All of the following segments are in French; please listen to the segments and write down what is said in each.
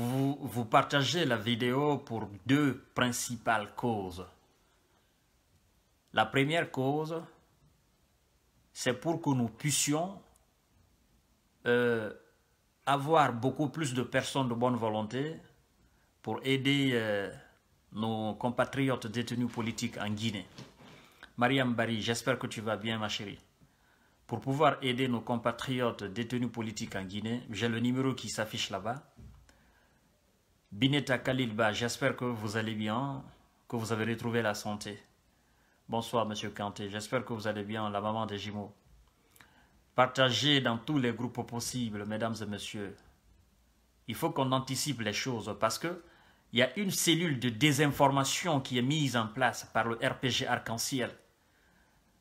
Vous, partagez la vidéo pour deux principales causes. La première cause, c'est pour que nous puissions euh, avoir beaucoup plus de personnes de bonne volonté pour aider euh, nos compatriotes détenus politiques en Guinée. Mariam Barry, j'espère que tu vas bien ma chérie. Pour pouvoir aider nos compatriotes détenus politiques en Guinée, j'ai le numéro qui s'affiche là-bas. Binetta Khalilba, j'espère que vous allez bien, que vous avez retrouvé la santé. Bonsoir, Monsieur Kanté, j'espère que vous allez bien, la maman des Jumeaux. Partagez dans tous les groupes possibles, mesdames et messieurs. Il faut qu'on anticipe les choses parce que il y a une cellule de désinformation qui est mise en place par le RPG Arc-en-Ciel.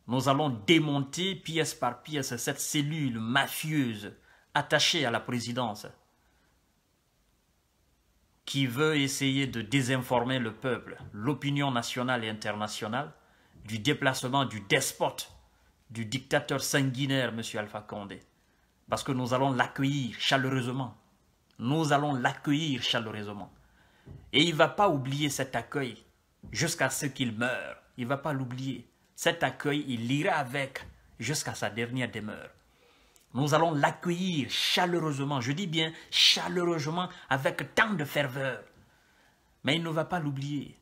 Nous allons démonter pièce par pièce cette cellule mafieuse attachée à la présidence qui veut essayer de désinformer le peuple, l'opinion nationale et internationale, du déplacement du despote, du dictateur sanguinaire, M. Alpha Condé. Parce que nous allons l'accueillir chaleureusement. Nous allons l'accueillir chaleureusement. Et il ne va pas oublier cet accueil jusqu'à ce qu'il meure. Il ne va pas l'oublier. Cet accueil, il l'ira avec jusqu'à sa dernière demeure. Nous allons l'accueillir chaleureusement, je dis bien chaleureusement, avec tant de ferveur. Mais il ne va pas l'oublier.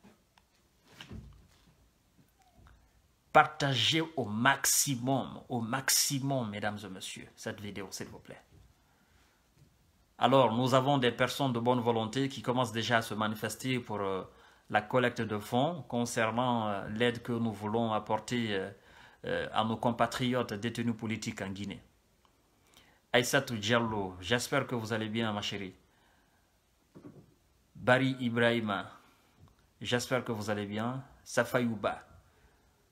Partagez au maximum, au maximum, mesdames et messieurs, cette vidéo, s'il vous plaît. Alors, nous avons des personnes de bonne volonté qui commencent déjà à se manifester pour euh, la collecte de fonds concernant euh, l'aide que nous voulons apporter euh, à nos compatriotes détenus politiques en Guinée. Aïssatou Diallo, j'espère que vous allez bien ma chérie. Bari Ibrahima, j'espère que vous allez bien. Safayouba,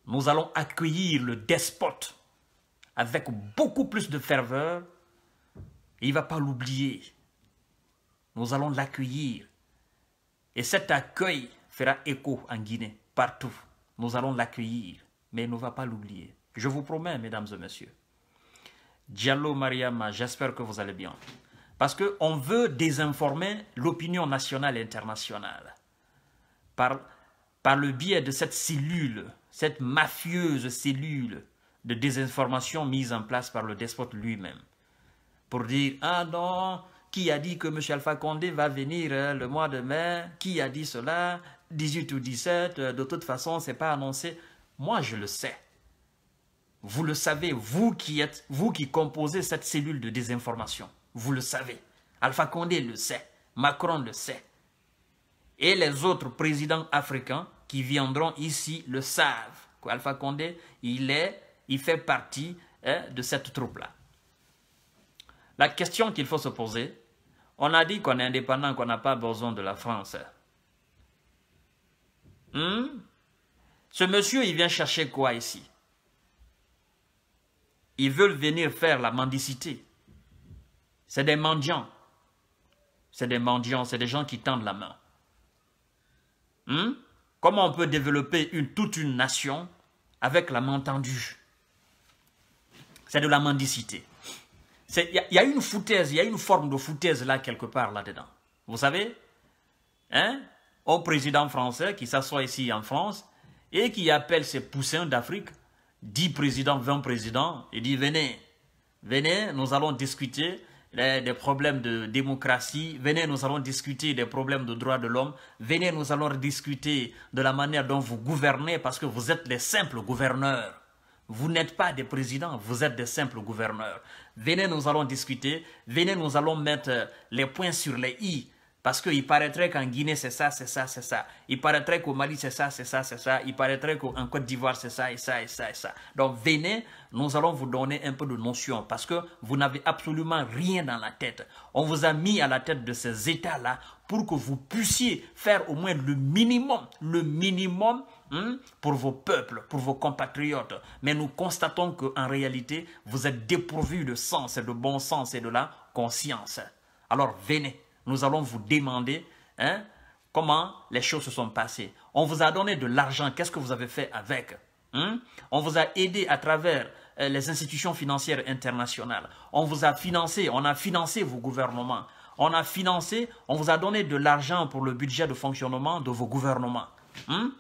nous allons accueillir le despote avec beaucoup plus de ferveur. Il ne va pas l'oublier. Nous allons l'accueillir. Et cet accueil fera écho en Guinée, partout. Nous allons l'accueillir, mais il ne va pas l'oublier. Je vous promets, mesdames et messieurs. Diallo Mariama, j'espère que vous allez bien. Parce qu'on veut désinformer l'opinion nationale et internationale par, par le biais de cette cellule, cette mafieuse cellule de désinformation mise en place par le despote lui-même. Pour dire, ah non, qui a dit que M. Alpha Condé va venir euh, le mois de mai Qui a dit cela 18 ou 17, euh, de toute façon, ce n'est pas annoncé. Moi, je le sais. Vous le savez, vous qui êtes, vous qui composez cette cellule de désinformation, vous le savez. Alpha Condé le sait, Macron le sait. Et les autres présidents africains qui viendront ici le savent. Alpha Condé, il est, il fait partie hein, de cette troupe-là. La question qu'il faut se poser, on a dit qu'on est indépendant, qu'on n'a pas besoin de la France. Hmm? Ce monsieur, il vient chercher quoi ici ils veulent venir faire la mendicité. C'est des mendiants. C'est des mendiants, c'est des gens qui tendent la main. Hmm? Comment on peut développer une, toute une nation avec la main tendue C'est de la mendicité. Il y, a une foutaise, il y a une forme de foutaise là, quelque part, là-dedans. Vous savez hein? Au président français qui s'assoit ici en France et qui appelle ses poussins d'Afrique 10 présidents, 20 présidents, et dit venez, venez, nous allons discuter des problèmes de démocratie, venez, nous allons discuter des problèmes de droits de l'homme, venez, nous allons discuter de la manière dont vous gouvernez parce que vous êtes les simples gouverneurs. Vous n'êtes pas des présidents, vous êtes des simples gouverneurs. Venez, nous allons discuter, venez, nous allons mettre les points sur les i parce qu'il paraîtrait qu'en Guinée, c'est ça, c'est ça, c'est ça. Il paraîtrait qu'au Mali, c'est ça, c'est ça, c'est ça. Il paraîtrait qu'en Côte d'Ivoire, c'est ça, et ça, et ça, et ça. Donc, venez, nous allons vous donner un peu de notion parce que vous n'avez absolument rien dans la tête. On vous a mis à la tête de ces États-là pour que vous puissiez faire au moins le minimum, le minimum hein, pour vos peuples, pour vos compatriotes. Mais nous constatons qu'en réalité, vous êtes dépourvus de sens, de bon sens et de la conscience. Alors, venez nous allons vous demander hein, comment les choses se sont passées. On vous a donné de l'argent, qu'est-ce que vous avez fait avec hein? On vous a aidé à travers euh, les institutions financières internationales. On vous a financé, on a financé vos gouvernements. On a financé, on vous a donné de l'argent pour le budget de fonctionnement de vos gouvernements. Hein?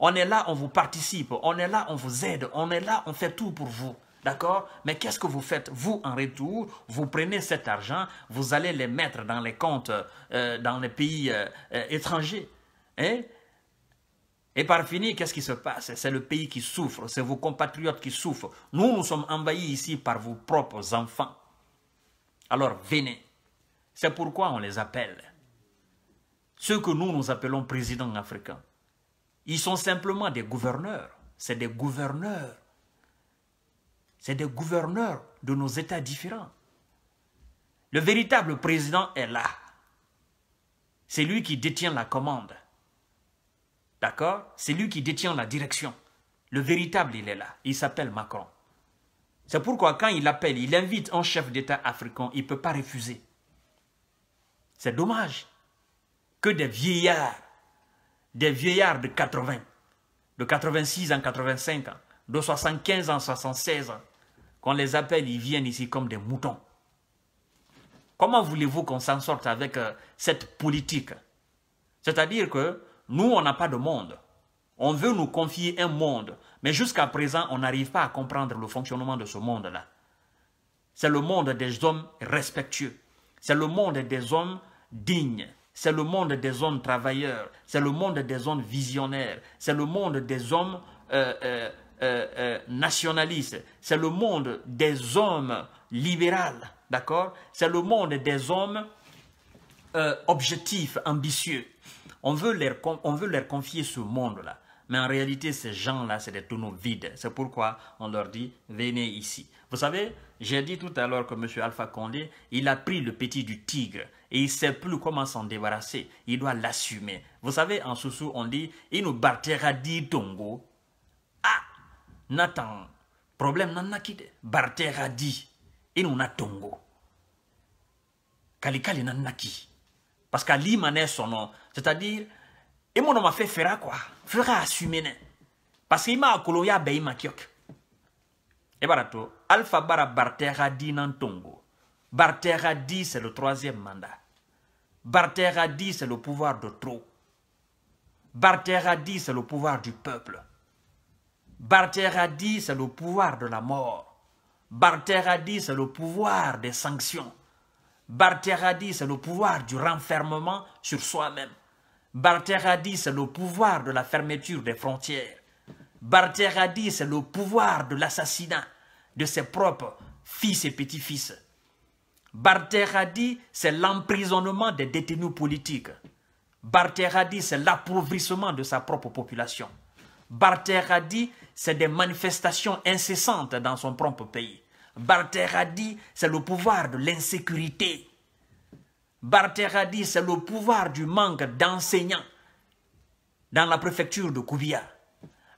On est là, on vous participe, on est là, on vous aide, on est là, on fait tout pour vous. D'accord Mais qu'est-ce que vous faites, vous, en retour Vous prenez cet argent, vous allez les mettre dans les comptes euh, dans les pays euh, euh, étrangers. Hein? Et par fini, qu'est-ce qui se passe C'est le pays qui souffre, c'est vos compatriotes qui souffrent. Nous, nous sommes envahis ici par vos propres enfants. Alors, venez. C'est pourquoi on les appelle. Ceux que nous, nous appelons présidents africains, ils sont simplement des gouverneurs. C'est des gouverneurs c'est des gouverneurs de nos États différents. Le véritable président est là. C'est lui qui détient la commande. D'accord C'est lui qui détient la direction. Le véritable, il est là. Il s'appelle Macron. C'est pourquoi quand il appelle, il invite un chef d'État africain, il ne peut pas refuser. C'est dommage que des vieillards, des vieillards de 80, de 86 en 85 ans, de 75 ans, 76 ans, qu'on les appelle, ils viennent ici comme des moutons. Comment voulez-vous qu'on s'en sorte avec euh, cette politique C'est-à-dire que nous, on n'a pas de monde. On veut nous confier un monde, mais jusqu'à présent, on n'arrive pas à comprendre le fonctionnement de ce monde-là. C'est le monde des hommes respectueux. C'est le monde des hommes dignes. C'est le monde des hommes travailleurs. C'est le monde des hommes visionnaires. C'est le monde des hommes euh, euh, euh, euh, nationaliste, c'est le monde des hommes libéraux, d'accord C'est le monde des hommes euh, objectifs, ambitieux. On veut, leur, on veut confier ce monde-là. Mais en réalité, ces gens-là, c'est des tonneaux vides. C'est pourquoi on leur dit, venez ici. Vous savez, j'ai dit tout à l'heure que M. Alpha Condé, il a pris le petit du tigre et il ne sait plus comment s'en débarrasser. Il doit l'assumer. Vous savez, en Soussou, on dit, il nous Tongo natan problème nan Barter de dit, il nous a tongo kalikali nan naki parce qu'ali son nom. c'est-à-dire et mon m'a fait faire quoi fera assumer parce qu'il m'a akolo ya be ma kiok et barato alpha bara a dit nan tongo a dit, c'est le troisième mandat Barter a dit, c'est le pouvoir de trop Barter a dit, c'est le pouvoir du peuple Barter a dit c'est le pouvoir de la mort. Barter a dit c'est le pouvoir des sanctions. Barter a dit c'est le pouvoir du renfermement sur soi-même. Barter a dit c'est le pouvoir de la fermeture des frontières. Barter a dit c'est le pouvoir de l'assassinat de ses propres fils et petits-fils. Barter a dit c'est l'emprisonnement des détenus politiques. Barter a c'est l'appauvrissement de sa propre population c'est des manifestations incessantes dans son propre pays. Barter c'est le pouvoir de l'insécurité. Barter c'est le pouvoir du manque d'enseignants dans la préfecture de Koubia.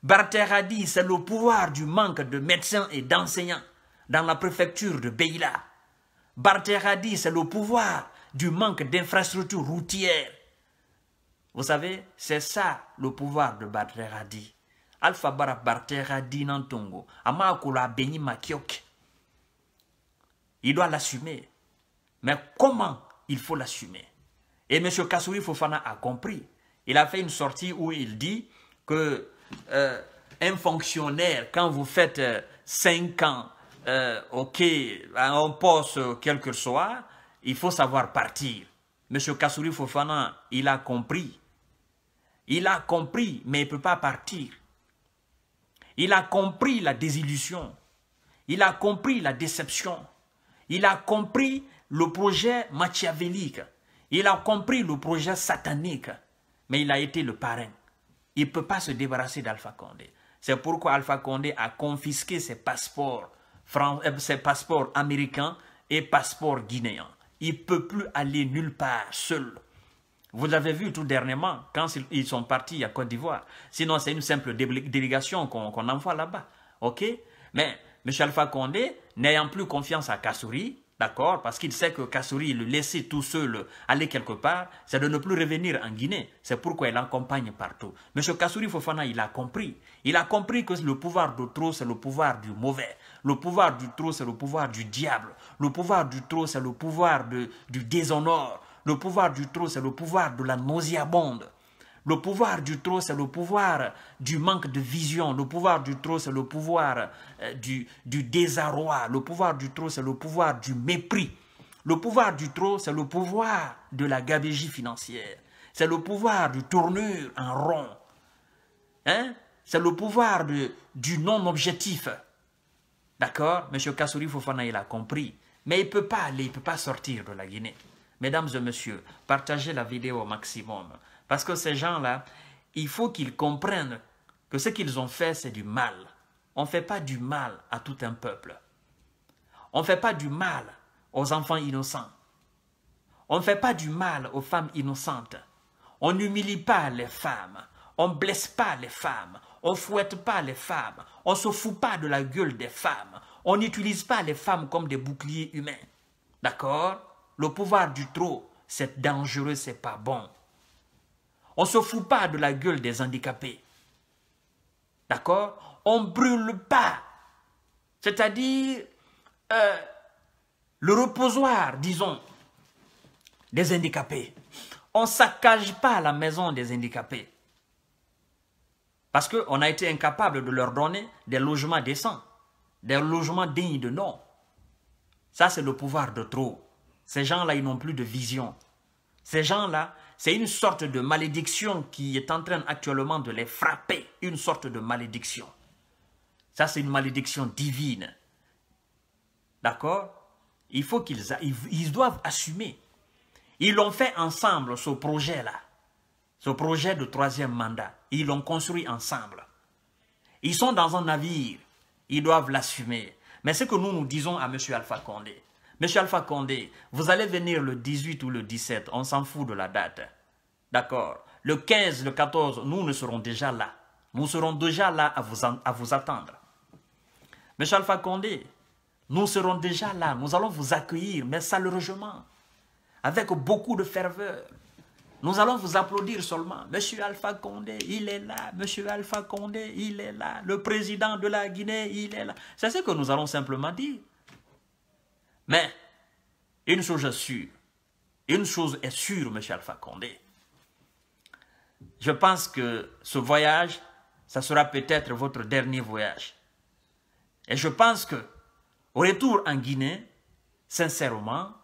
Barteradi, c'est le pouvoir du manque de médecins et d'enseignants dans la préfecture de Beyla. Barter c'est le pouvoir du manque d'infrastructures routières. Vous savez, c'est ça le pouvoir de Barter alpha ama il doit l'assumer mais comment il faut l'assumer et M. Kassouri Fofana a compris il a fait une sortie où il dit que euh, un fonctionnaire quand vous faites 5 euh, ans euh, ok à un poste quel que soit il faut savoir partir M. Kassouri Fofana il a compris il a compris mais il ne peut pas partir il a compris la désillusion. Il a compris la déception. Il a compris le projet machiavélique. Il a compris le projet satanique. Mais il a été le parrain. Il ne peut pas se débarrasser d'Alpha Condé. C'est pourquoi Alpha Condé a confisqué ses passeports, euh, ses passeports américains et passeports guinéens. Il ne peut plus aller nulle part seul. Vous l'avez vu tout dernièrement, quand ils sont partis à Côte d'Ivoire. Sinon, c'est une simple délégation qu'on envoie là-bas. OK Mais M. Alpha Condé, n'ayant plus confiance à Kassouri, d'accord Parce qu'il sait que Kassouri, le laisser tout seul aller quelque part, c'est de ne plus revenir en Guinée. C'est pourquoi il l'accompagne partout. M. Kassouri Fofana, il a compris. Il a compris que le pouvoir de trop, c'est le pouvoir du mauvais. Le pouvoir du trop, c'est le pouvoir du diable. Le pouvoir du trop, c'est le pouvoir du déshonneur. Le pouvoir du trop, c'est le pouvoir de la nauséabonde. Le pouvoir du trop, c'est le pouvoir du manque de vision. Le pouvoir du trop, c'est le pouvoir euh, du, désarroi. Le pouvoir du trop, c'est le pouvoir du mépris. Le pouvoir du trop, c'est le pouvoir de la gabégie financière. C'est le pouvoir du tournure en rond. Hein? C'est le pouvoir du non-objectif. D'accord Monsieur Kassouri Fofana, il a compris. Mais il peut pas aller, il ne peut pas sortir de la Guinée. Mesdames et messieurs, partagez la vidéo au maximum. Parce que ces gens-là, il faut qu'ils comprennent que ce qu'ils ont fait, c'est du mal. On ne fait pas du mal à tout un peuple. On ne fait pas du mal aux enfants innocents. On ne fait pas du mal aux femmes innocentes. On n'humilie pas les femmes. On ne blesse pas les femmes. On ne fouette pas les femmes. On ne se fout pas de la gueule des femmes. On n'utilise pas les femmes comme des boucliers humains. D'accord le pouvoir du trop, c'est dangereux, c'est pas bon. On ne se fout pas de la gueule des handicapés. D'accord On ne brûle pas. C'est-à-dire euh, le reposoir, disons, des handicapés. On ne saccage pas la maison des handicapés. Parce qu'on a été incapable de leur donner des logements décents, des logements dignes de nom. Ça, c'est le pouvoir de trop. Ces gens-là, ils n'ont plus de vision. Ces gens-là, c'est une sorte de malédiction qui est en train actuellement de les frapper. Une sorte de malédiction. Ça, c'est une malédiction divine. D'accord Il faut qu'ils ils doivent assumer. Ils l'ont fait ensemble, ce projet-là. Ce projet de troisième mandat. Ils l'ont construit ensemble. Ils sont dans un navire. Ils doivent l'assumer. Mais ce que nous nous disons à M. Alpha Condé, Monsieur Alpha Condé, vous allez venir le 18 ou le 17, on s'en fout de la date. D'accord Le 15, le 14, nous, ne serons déjà là. Nous serons déjà là à vous, attendre. Monsieur Alpha Condé, nous serons déjà là. Nous allons vous accueillir, mais avec beaucoup de ferveur. Nous allons vous applaudir seulement. Monsieur Alpha Condé, il est là. Monsieur Alpha Condé, il est là. Le président de la Guinée, il est là. C'est ce que nous allons simplement dire. Mais une chose est sûre, une chose est sûre, Alpha Condé, Je pense que ce voyage, ça sera peut-être votre dernier voyage. Et je pense que, au retour en Guinée, sincèrement,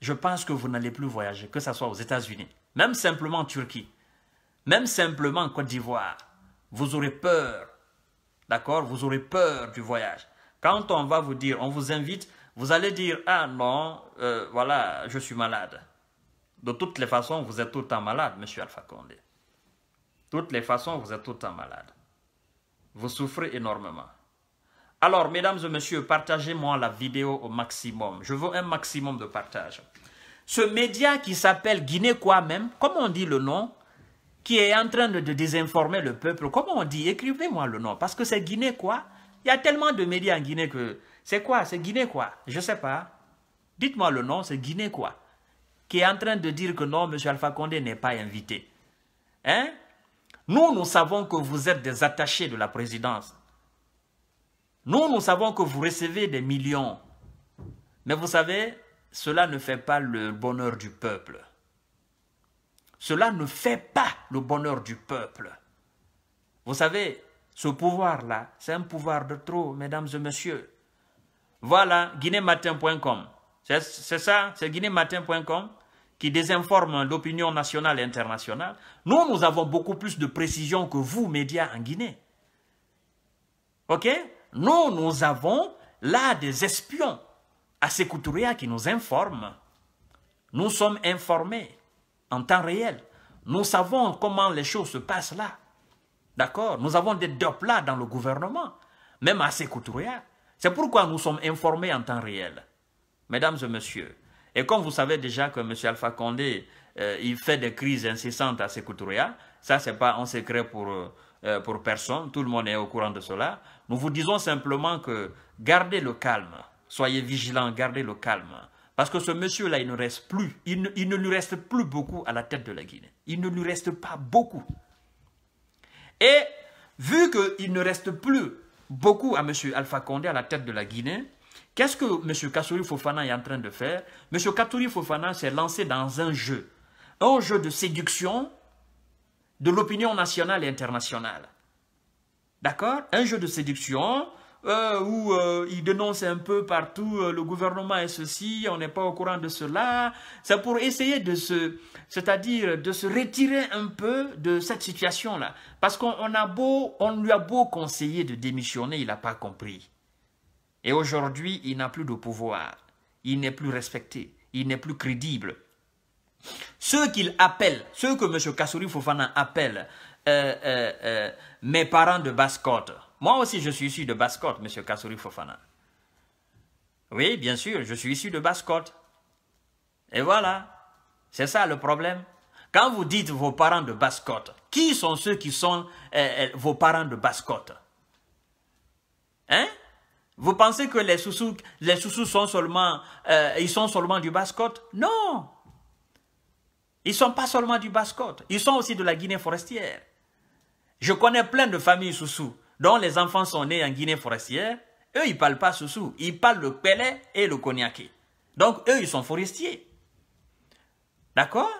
je pense que vous n'allez plus voyager, que ce soit aux États-Unis, même simplement en Turquie, même simplement en Côte d'Ivoire. Vous aurez peur, d'accord Vous aurez peur du voyage. Quand on va vous dire, on vous invite vous allez dire Ah non, euh, voilà, je suis malade. De toutes les façons, vous êtes tout le temps malade, monsieur Alpha Condé. De toutes les façons, vous êtes tout le temps malade. Vous souffrez énormément. Alors, mesdames et messieurs, partagez-moi la vidéo au maximum. Je veux un maximum de partage. Ce média qui s'appelle Guinée quoi même, comment on dit le nom, qui est en train de, désinformer le peuple, comment on dit Écrivez-moi le nom, parce que c'est Guinée quoi. Il y a tellement de médias en Guinée que c'est quoi C'est Guinée quoi Je ne sais pas. Dites-moi le nom, c'est Guinée quoi Qui est en train de dire que non, M. Alpha Condé n'est pas invité. Hein Nous, nous savons que vous êtes des attachés de la présidence. Nous, nous savons que vous recevez des millions. Mais vous savez, cela ne fait pas le bonheur du peuple. Cela ne fait pas le bonheur du peuple. Vous savez, ce pouvoir-là, c'est un pouvoir de trop, mesdames et messieurs. Voilà, guinématin.com. C'est ça, c'est guinématin.com qui désinforme l'opinion nationale et internationale. Nous, nous avons beaucoup plus de précision que vous, médias en Guinée. OK Nous, nous avons là des espions à Sécoutouria qui nous informent. Nous sommes informés en temps réel. Nous savons comment les choses se passent là. D'accord Nous avons des dopes là dans le gouvernement, même à Sécoutouria. C'est pourquoi nous sommes informés en temps réel. Mesdames et messieurs, et comme vous savez déjà que M. Alpha Condé, euh, il fait des crises incessantes à Sekoutoria, ça c'est pas un secret pour, euh, euh, pour personne, tout le monde est au courant de cela. Nous vous disons simplement que gardez le calme, soyez vigilants, gardez le calme. Parce que ce monsieur-là, il ne reste plus, il il ne lui reste plus beaucoup à la tête de la Guinée. Il ne lui reste pas beaucoup. Et vu qu'il ne reste plus beaucoup à M. Alpha Condé à la tête de la Guinée. Qu'est-ce que M. Kassouri Fofana est en train de faire M. Kassouri Fofana s'est lancé dans un jeu, un jeu de séduction de l'opinion nationale et internationale. D'accord Un jeu de séduction euh, où euh, il dénonce un peu partout euh, le gouvernement et ceci, on n'est pas au courant de cela. C'est pour essayer de se, c'est-à-dire de se retirer un peu de cette situation-là. Parce qu'on a beau, on lui a beau conseiller de démissionner, il n'a pas compris. Et aujourd'hui, il n'a plus de pouvoir. Il n'est plus respecté. Il n'est plus crédible. Ceux qu'il appelle, ceux que M. Kassouri Fofana appelle, mes parents de basse côte, moi aussi, je suis issu de Basse-Côte, M. Kassouri Fofana. Oui, bien sûr, je suis issu de basse Et voilà, c'est ça le problème. Quand vous dites vos parents de basse qui sont ceux qui sont euh, euh, vos parents de basse Hein Vous pensez que les Soussous, les sont seulement, euh, ils sont seulement du bascotte Non Ils ne sont pas seulement du bascotte ils sont aussi de la Guinée forestière. Je connais plein de familles Soussous dont les enfants sont nés en Guinée forestière, eux, ils ne parlent pas Soussou, ils parlent le Pelé et le Cognac. Donc, eux, ils sont forestiers. D'accord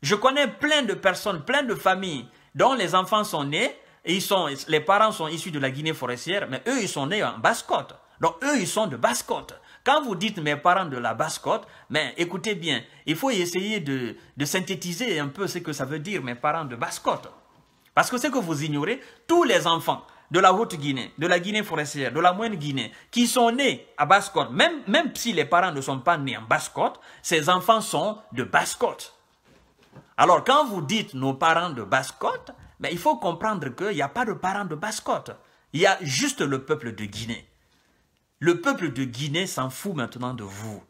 Je connais plein de personnes, plein de familles dont les enfants sont nés, et ils sont, les parents sont issus de la Guinée forestière, mais eux, ils sont nés en Basse-Côte. Donc, eux, ils sont de Basse-Côte. Quand vous dites mes parents de la Basse-Côte, mais écoutez bien, il faut essayer de, de synthétiser un peu ce que ça veut dire mes parents de Basse-Côte. Parce que ce que vous ignorez, tous les enfants, de la Haute-Guinée, de la Guinée forestière, de la Moyenne-Guinée, qui sont nés à Basse-Côte, même, même si les parents ne sont pas nés en Basse-Côte, ces enfants sont de Basse-Côte. Alors, quand vous dites nos parents de Basse-Côte, ben, il faut comprendre qu'il n'y a pas de parents de Basse-Côte. Il y a juste le peuple de Guinée. Le peuple de Guinée s'en fout maintenant de vous.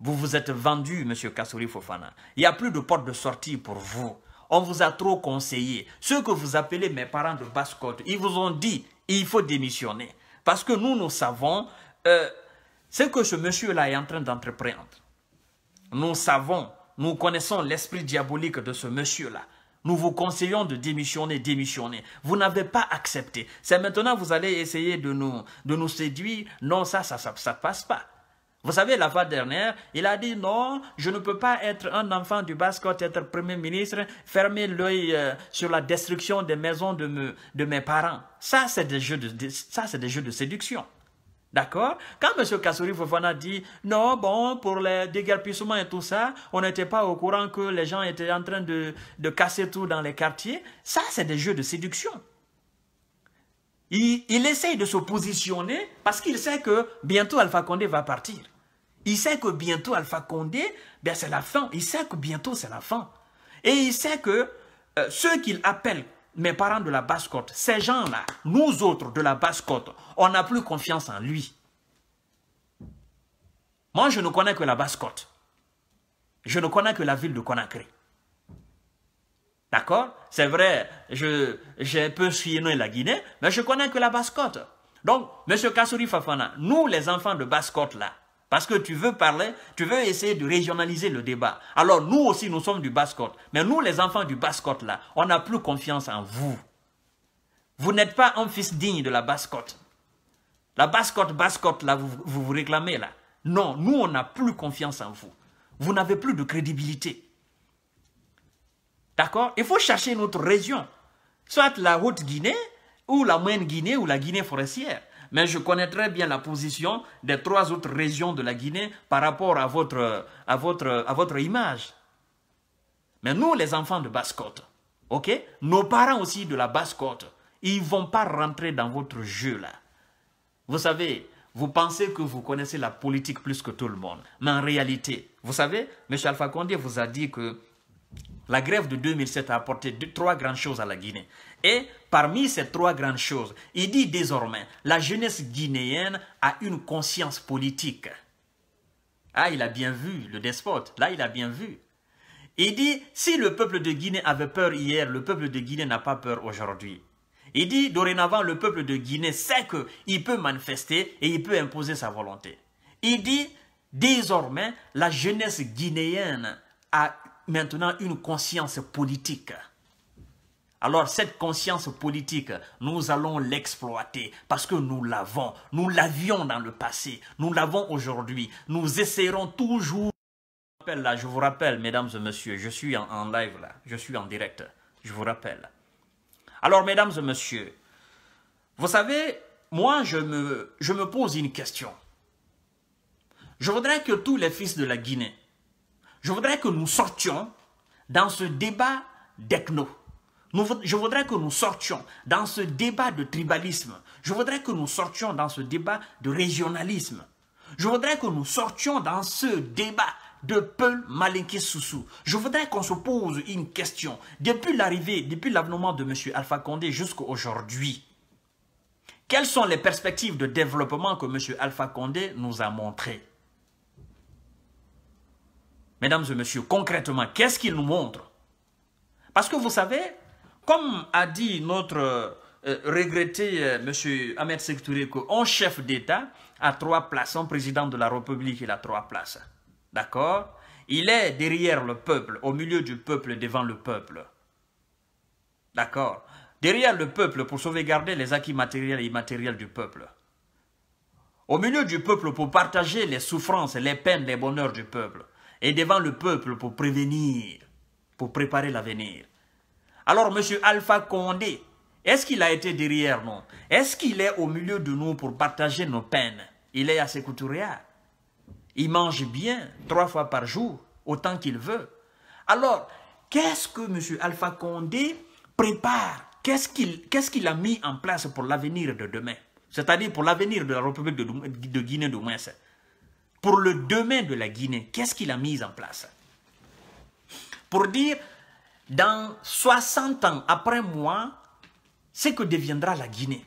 Vous vous êtes vendu, M. Kassouri Fofana. Il n'y a plus de porte de sortie pour vous on vous a trop conseillé. Ceux que vous appelez mes parents de basse côte, ils vous ont dit, il faut démissionner. Parce que nous, nous savons euh, ce que ce monsieur-là est en train d'entreprendre. Nous savons, nous connaissons l'esprit diabolique de ce monsieur-là. Nous vous conseillons de démissionner, démissionner. Vous n'avez pas accepté. C'est maintenant vous allez essayer de nous, de nous séduire. Non, ça, ça, ça, ça passe pas. Vous savez, la fois dernière, il a dit non, je ne peux pas être un enfant du basket, être Premier ministre, fermer l'œil euh, sur la destruction des maisons de, mes parents. Ça, c'est des, jeux de, des jeux de séduction. D'accord Quand M. Kassouri Fofana dit « Non, bon, pour les déguerpissements et tout ça, on n'était pas au courant que les gens étaient en train de, casser tout dans les quartiers », ça, c'est des jeux de séduction. Il, il essaye de se positionner parce qu'il sait que bientôt Alpha Condé va partir. Il sait que bientôt Alpha Condé, ben, c'est la fin. Il sait que bientôt c'est la fin. Et il sait que euh, ceux qu'il appelle mes parents de la basse côte, ces gens-là, nous autres de la basse côte, on n'a plus confiance en lui. Moi, je ne connais que la basse côte. Je ne connais que la ville de Conakry. D'accord C'est vrai, j'ai peu suivre la Guinée, mais je connais que la basse côte. Donc, M. Kassouri Fafana, nous les enfants de basse côte là, parce que tu veux parler, tu veux essayer de régionaliser le débat. Alors nous aussi, nous sommes du basse-côte. Mais nous, les enfants du basse-côte, là, on n'a plus confiance en vous. Vous n'êtes pas un fils digne de la basse-côte. La basse-côte, basse-côte, là, vous, vous réclamez, là. Non, nous, on n'a plus confiance en vous. Vous n'avez plus de crédibilité. D'accord Il faut chercher notre région. Soit la Haute-Guinée, ou la moyenne Guinée ou la Guinée forestière. Mais je connais bien la position des trois autres régions de la Guinée par rapport à votre, à votre, à votre image. Mais nous, les enfants de basse-côte, ok, nos parents aussi de la basse-côte, ils ne vont pas rentrer dans votre jeu là. Vous savez, vous pensez que vous connaissez la politique plus que tout le monde. Mais en réalité, vous savez, M. Alpha Condé vous a dit que la grève de 2007 a apporté trois grandes choses à la Guinée. Et parmi ces trois grandes choses, il dit désormais, la jeunesse guinéenne a une conscience politique. Ah, il a bien vu le despote, là il a bien vu. Il dit, si le peuple de Guinée avait peur hier, le peuple de Guinée n'a pas peur aujourd'hui. Il dit, dorénavant, le peuple de Guinée sait qu'il peut manifester et il peut imposer sa volonté. Il dit, désormais, la jeunesse guinéenne a maintenant une conscience politique. Alors cette conscience politique, nous allons l'exploiter parce que nous l'avons, nous l'avions dans le passé, nous l'avons aujourd'hui. Nous essaierons toujours... Je vous rappelle, là, je vous rappelle, mesdames et messieurs, je suis en, en live là, je suis en direct, je vous rappelle. Alors mesdames et messieurs, vous savez, moi je me, je me pose une question. Je voudrais que tous les fils de la Guinée, je voudrais que nous sortions dans ce débat d'ethno. Je voudrais que nous sortions dans ce débat de tribalisme. Je voudrais que nous sortions dans ce débat de régionalisme. Je voudrais que nous sortions dans ce débat de peu Malinké Soussou. Je voudrais qu'on se pose une question. Depuis l'arrivée, depuis l'avènement de M. Alpha Condé jusqu'à aujourd'hui, quelles sont les perspectives de développement que M. Alpha Condé nous a montrées Mesdames et messieurs, concrètement, qu'est-ce qu'il nous montre Parce que vous savez, comme a dit notre euh, regretté euh, M. Ahmed Sektouré, qu'un chef d'État a trois places, un président de la République, il a trois places. D'accord Il est derrière le peuple, au milieu du peuple, devant le peuple. D'accord Derrière le peuple pour sauvegarder les acquis matériels et immatériels du peuple. Au milieu du peuple pour partager les souffrances, les peines, les bonheurs du peuple et devant le peuple pour prévenir, pour préparer l'avenir. Alors, M. Alpha Condé, est-ce qu'il a été derrière nous Est-ce qu'il est au milieu de nous pour partager nos peines Il est à couturières. Il mange bien, trois fois par jour, autant qu'il veut. Alors, qu'est-ce que M. Alpha Condé prépare Qu'est-ce qu'il qu'est-ce qu'il a mis en place pour l'avenir de demain C'est-à-dire pour l'avenir de la République de, de Guinée de Mouinsa pour le demain de la Guinée, qu'est-ce qu'il a mis en place Pour dire, dans 60 ans après moi, c'est que deviendra la Guinée.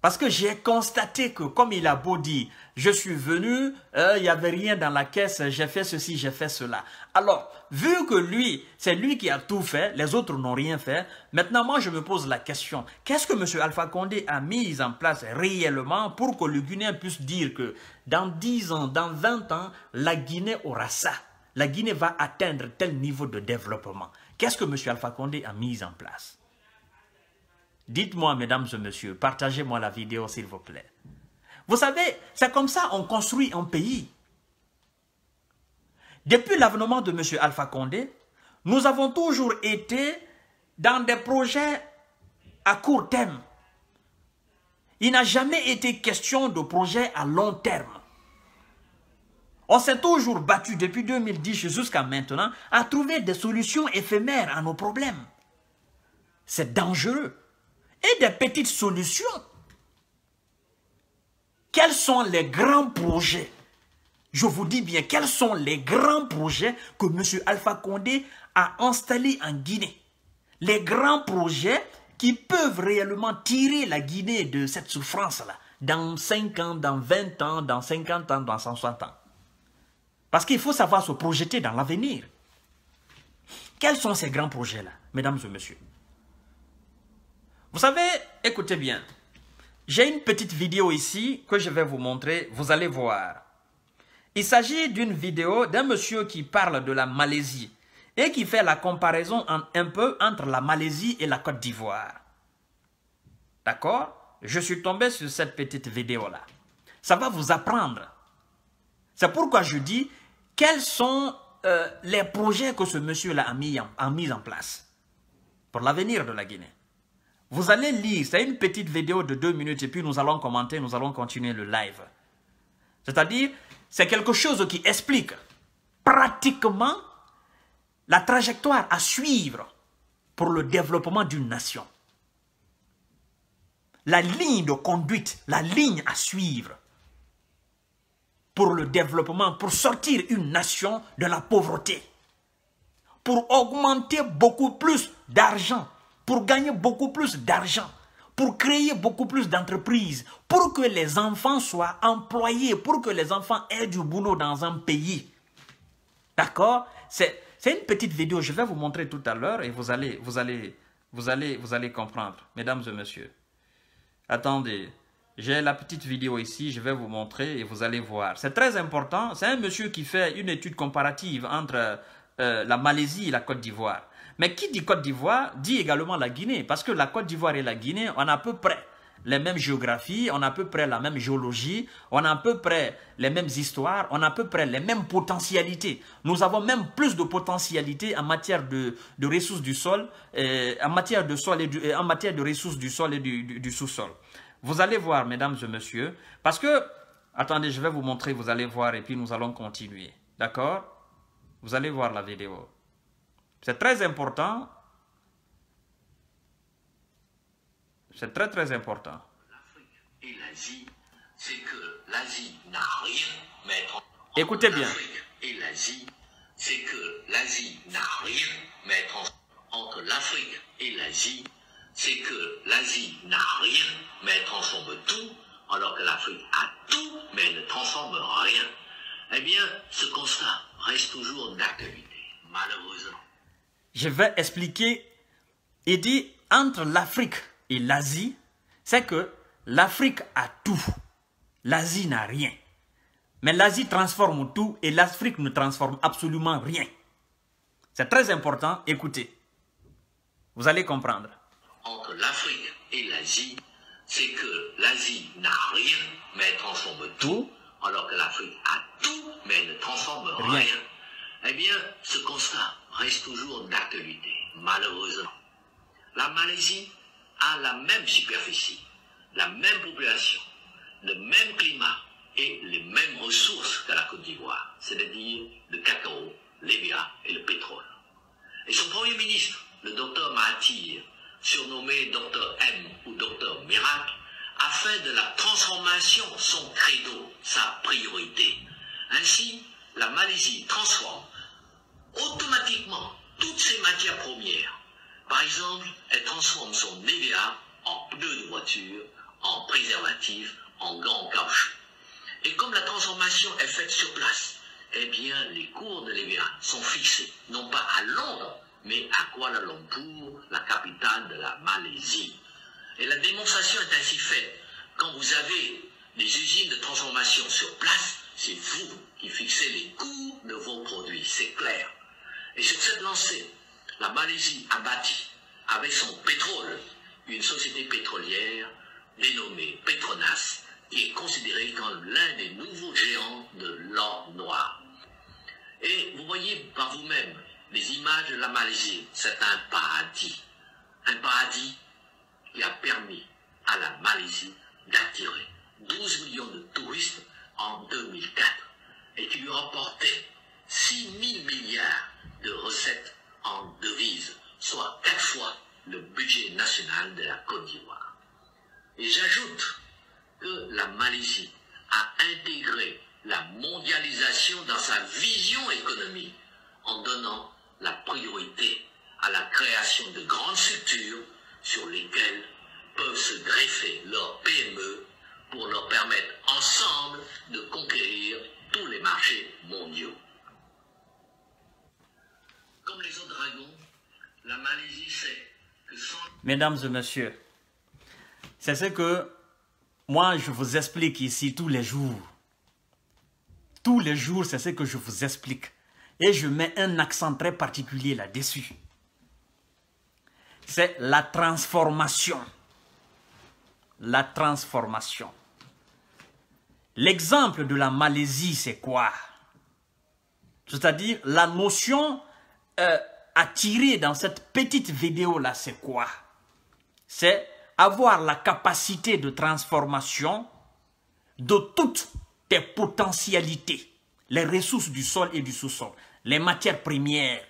Parce que j'ai constaté que, comme il a beau dire, je suis venu, euh, il n'y avait rien dans la caisse, j'ai fait ceci, j'ai fait cela. Alors, vu que lui, c'est lui qui a tout fait, les autres n'ont rien fait, maintenant moi je me pose la question, qu'est-ce que M. Alpha Condé a mis en place réellement pour que le Guinéen puisse dire que dans 10 ans, dans 20 ans, la Guinée aura ça la Guinée va atteindre tel niveau de développement. Qu'est-ce que M. Alpha Condé a mis en place Dites-moi, mesdames et messieurs, partagez-moi la vidéo, s'il vous plaît. Vous savez, c'est comme ça qu'on construit un pays. Depuis l'avènement de M. Alpha Condé, nous avons toujours été dans des projets à court terme. Il n'a jamais été question de projets à long terme. On s'est toujours battu depuis 2010 jusqu'à maintenant à trouver des solutions éphémères à nos problèmes. C'est dangereux. Et des petites solutions. Quels sont les grands projets je vous dis bien quels sont les grands projets que M. Alpha Condé a installés en Guinée. Les grands projets qui peuvent réellement tirer la Guinée de cette souffrance-là dans 5 ans, dans 20 ans, dans 50 ans, dans 160 ans. Parce qu'il faut savoir se projeter dans l'avenir. Quels sont ces grands projets-là, mesdames et messieurs Vous savez, écoutez bien, j'ai une petite vidéo ici que je vais vous montrer, vous allez voir. Il s'agit d'une vidéo d'un monsieur qui parle de la Malaisie et qui fait la comparaison un peu entre la Malaisie et la Côte d'Ivoire. D'accord Je suis tombé sur cette petite vidéo-là. Ça va vous apprendre. C'est pourquoi je dis quels sont euh, les projets que ce monsieur-là a, mis en, a mis en place pour l'avenir de la Guinée. Vous allez lire, c'est une petite vidéo de deux minutes et puis nous allons commenter, nous allons continuer le live. C'est-à-dire, c'est quelque chose qui explique pratiquement la trajectoire à suivre pour le développement d'une nation. La ligne de conduite, la ligne à suivre pour le développement, pour sortir une nation de la pauvreté, pour augmenter beaucoup plus d'argent, pour gagner beaucoup plus d'argent, pour créer beaucoup plus d'entreprises, pour que les enfants soient employés, pour que les enfants aient du boulot dans un pays. D'accord C'est une petite vidéo, je vais vous montrer tout à l'heure et vous allez, vous, allez, vous, allez, vous allez comprendre, mesdames et messieurs. Attendez, j'ai la petite vidéo ici, je vais vous montrer et vous allez voir. C'est très important, c'est un monsieur qui fait une étude comparative entre euh, la Malaisie et la Côte d'Ivoire. Mais qui dit Côte d'Ivoire dit également la Guinée, parce que la Côte d'Ivoire et la Guinée, on a à peu près les mêmes géographies, on a à peu près la même géologie, on a à peu près les mêmes histoires, on a à peu près les mêmes potentialités. Nous avons même plus de potentialités en matière de, ressources du sol, euh, en, matière de sol et euh, en matière de ressources du sol et du sous-sol. Vous allez voir, mesdames et messieurs, parce que, attendez, je vais vous montrer, vous allez voir, et puis nous allons continuer. D'accord Vous allez voir la vidéo. C'est très important. C'est très très important. Et l'Asie, c'est que n'a rien Écoutez bien. Et l'Asie, c'est que l'Asie n'a rien entre l'Afrique et l'Asie, c'est que l'Asie n'a rien mais elle transforme tout, alors que l'Afrique a tout mais ne transforme rien. Eh bien, ce constat reste toujours d'actualité, malheureusement je vais expliquer. et dit entre l'Afrique et l'Asie, c'est que l'Afrique a tout, l'Asie n'a rien. Mais l'Asie transforme tout et l'Afrique ne transforme absolument rien. C'est très important, écoutez. Vous allez comprendre. Entre l'Afrique et l'Asie, c'est que l'Asie n'a rien, mais elle transforme tout, alors que l'Afrique a tout, mais elle ne transforme rien. Eh bien, ce constat reste toujours d'actualité, malheureusement. La Malaisie a la même superficie, la même population, le même climat et les mêmes ressources que la Côte d'Ivoire, c'est-à-dire le cacao, l'ébia et le pétrole. Et son premier ministre, le docteur Mahathir, surnommé docteur M ou docteur Miracle, a fait de la transformation son credo, sa priorité. Ainsi, la Malaisie transforme automatiquement toutes ces matières premières. Par exemple, elle transforme son EVA en pneus de voiture, en préservatif, en gants en caoutchouc. Et comme la transformation est faite sur place, eh bien, les cours de l'EVA sont fixés, non pas à Londres, mais à Kuala Lumpur, la capitale de la Malaisie. Et la démonstration est ainsi faite. Quand vous avez des usines de transformation sur place, c'est vous qui fixez les coûts de vos produits, c'est clair. Et sur cette lancée, la Malaisie a bâti, avec son pétrole, une société pétrolière dénommée Petronas, qui est considérée comme l'un des nouveaux géants de l'or noir. Et vous voyez par vous-même les images de la Malaisie. C'est un paradis. Un paradis qui a permis à la Malaisie d'attirer 12 millions de touristes en 2004 et qui lui rapporté 6 000 milliards de recettes en devises, soit quatre fois le budget national de la Côte d'Ivoire. Et j'ajoute que la Malaisie a intégré la mondialisation dans sa vision économique en donnant la priorité à la création de grandes structures sur lesquelles peuvent se greffer leurs PME pour leur permettre ensemble de conquérir tous les marchés mondiaux les autres dragons, la Malaisie sait que Mesdames et messieurs, c'est ce que moi je vous explique ici tous les jours. Tous les jours, c'est ce que je vous explique. Et je mets un accent très particulier là-dessus. C'est la transformation. La transformation. L'exemple de la Malaisie, c'est quoi C'est-à-dire la notion euh, attirer tirer dans cette petite vidéo-là, c'est quoi C'est avoir la capacité de transformation de toutes tes potentialités, les ressources du sol et du sous-sol, les matières premières.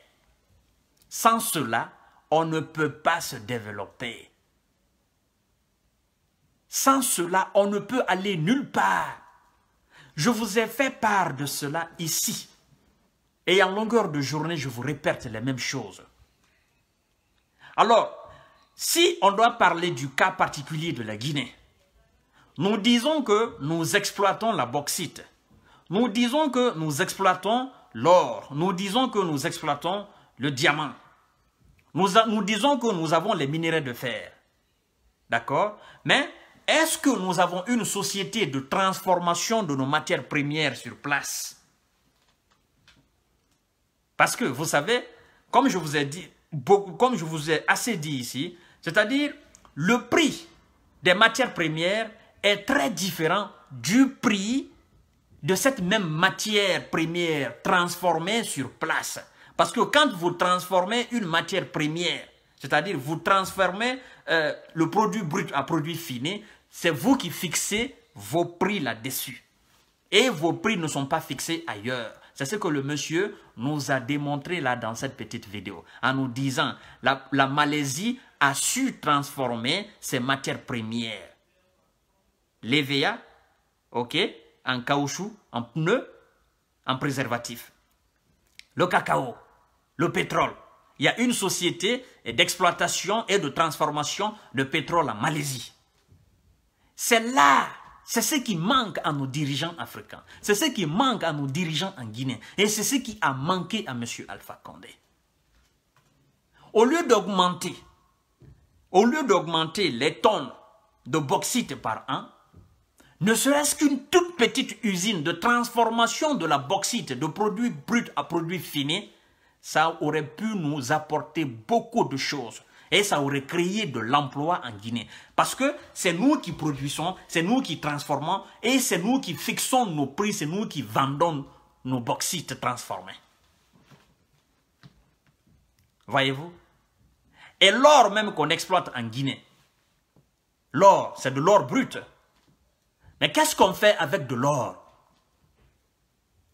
Sans cela, on ne peut pas se développer. Sans cela, on ne peut aller nulle part. Je vous ai fait part de cela ici. Et en longueur de journée, je vous répète les mêmes choses. Alors, si on doit parler du cas particulier de la Guinée, nous disons que nous exploitons la bauxite. Nous disons que nous exploitons l'or. Nous disons que nous exploitons le diamant. Nous, disons que nous avons les minerais de fer. D'accord Mais est-ce que nous avons une société de transformation de nos matières premières sur place parce que vous savez, comme je vous ai dit, beaucoup, comme je vous ai assez dit ici, c'est-à-dire le prix des matières premières est très différent du prix de cette même matière première transformée sur place. Parce que quand vous transformez une matière première, c'est-à-dire vous transformez euh, le produit brut en produit fini, c'est vous qui fixez vos prix là-dessus. Et vos prix ne sont pas fixés ailleurs. C'est ce que le monsieur nous a démontré là dans cette petite vidéo, en nous disant la, la Malaisie a su transformer ses matières premières. L'EVA, ok, en caoutchouc, en pneus, en préservatif. Le cacao, le pétrole. Il y a une société d'exploitation et de transformation de pétrole en Malaisie. C'est là c'est ce qui manque à nos dirigeants africains. C'est ce qui manque à nos dirigeants en Guinée. Et c'est ce qui a manqué à M. Alpha Condé. Au lieu d'augmenter, les tonnes de bauxite par an, ne serait-ce qu'une toute petite usine de transformation de la bauxite de produits bruts à produits finis, ça aurait pu nous apporter beaucoup de choses et ça aurait créé de l'emploi en Guinée. Parce que c'est nous qui produisons, c'est nous qui transformons et c'est nous qui fixons nos prix, c'est nous qui vendons nos bauxites transformés. Voyez-vous Et l'or même qu'on exploite en Guinée, l'or, c'est de l'or brut. Mais qu'est-ce qu'on fait avec de l'or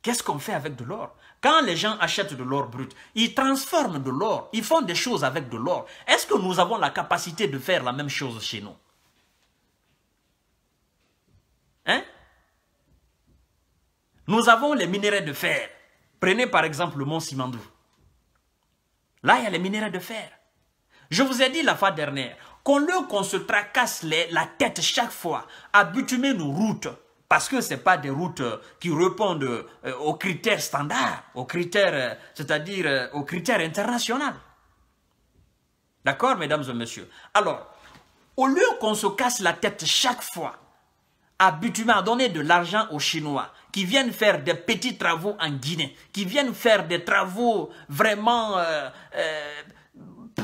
Qu'est-ce qu'on fait avec de l'or quand les gens achètent de l'or brut, ils transforment de l'or, ils font des choses avec de l'or. Est-ce que nous avons la capacité de faire la même chose chez nous Hein Nous avons les minéraux de fer. Prenez par exemple le mont Simandou. Là, il y a les minéraux de fer. Je vous ai dit la fois dernière, qu'on qu'on se tracasse la tête chaque fois à butumer nos routes parce que ce n'est pas des routes euh, qui répondent euh, aux critères standards, aux critères, euh, c'est-à-dire aux critères internationaux. D'accord, mesdames et messieurs Alors, au lieu qu'on se casse la tête chaque fois, habituellement à donner de l'argent aux Chinois, qui viennent faire des petits travaux en Guinée, qui viennent faire des travaux vraiment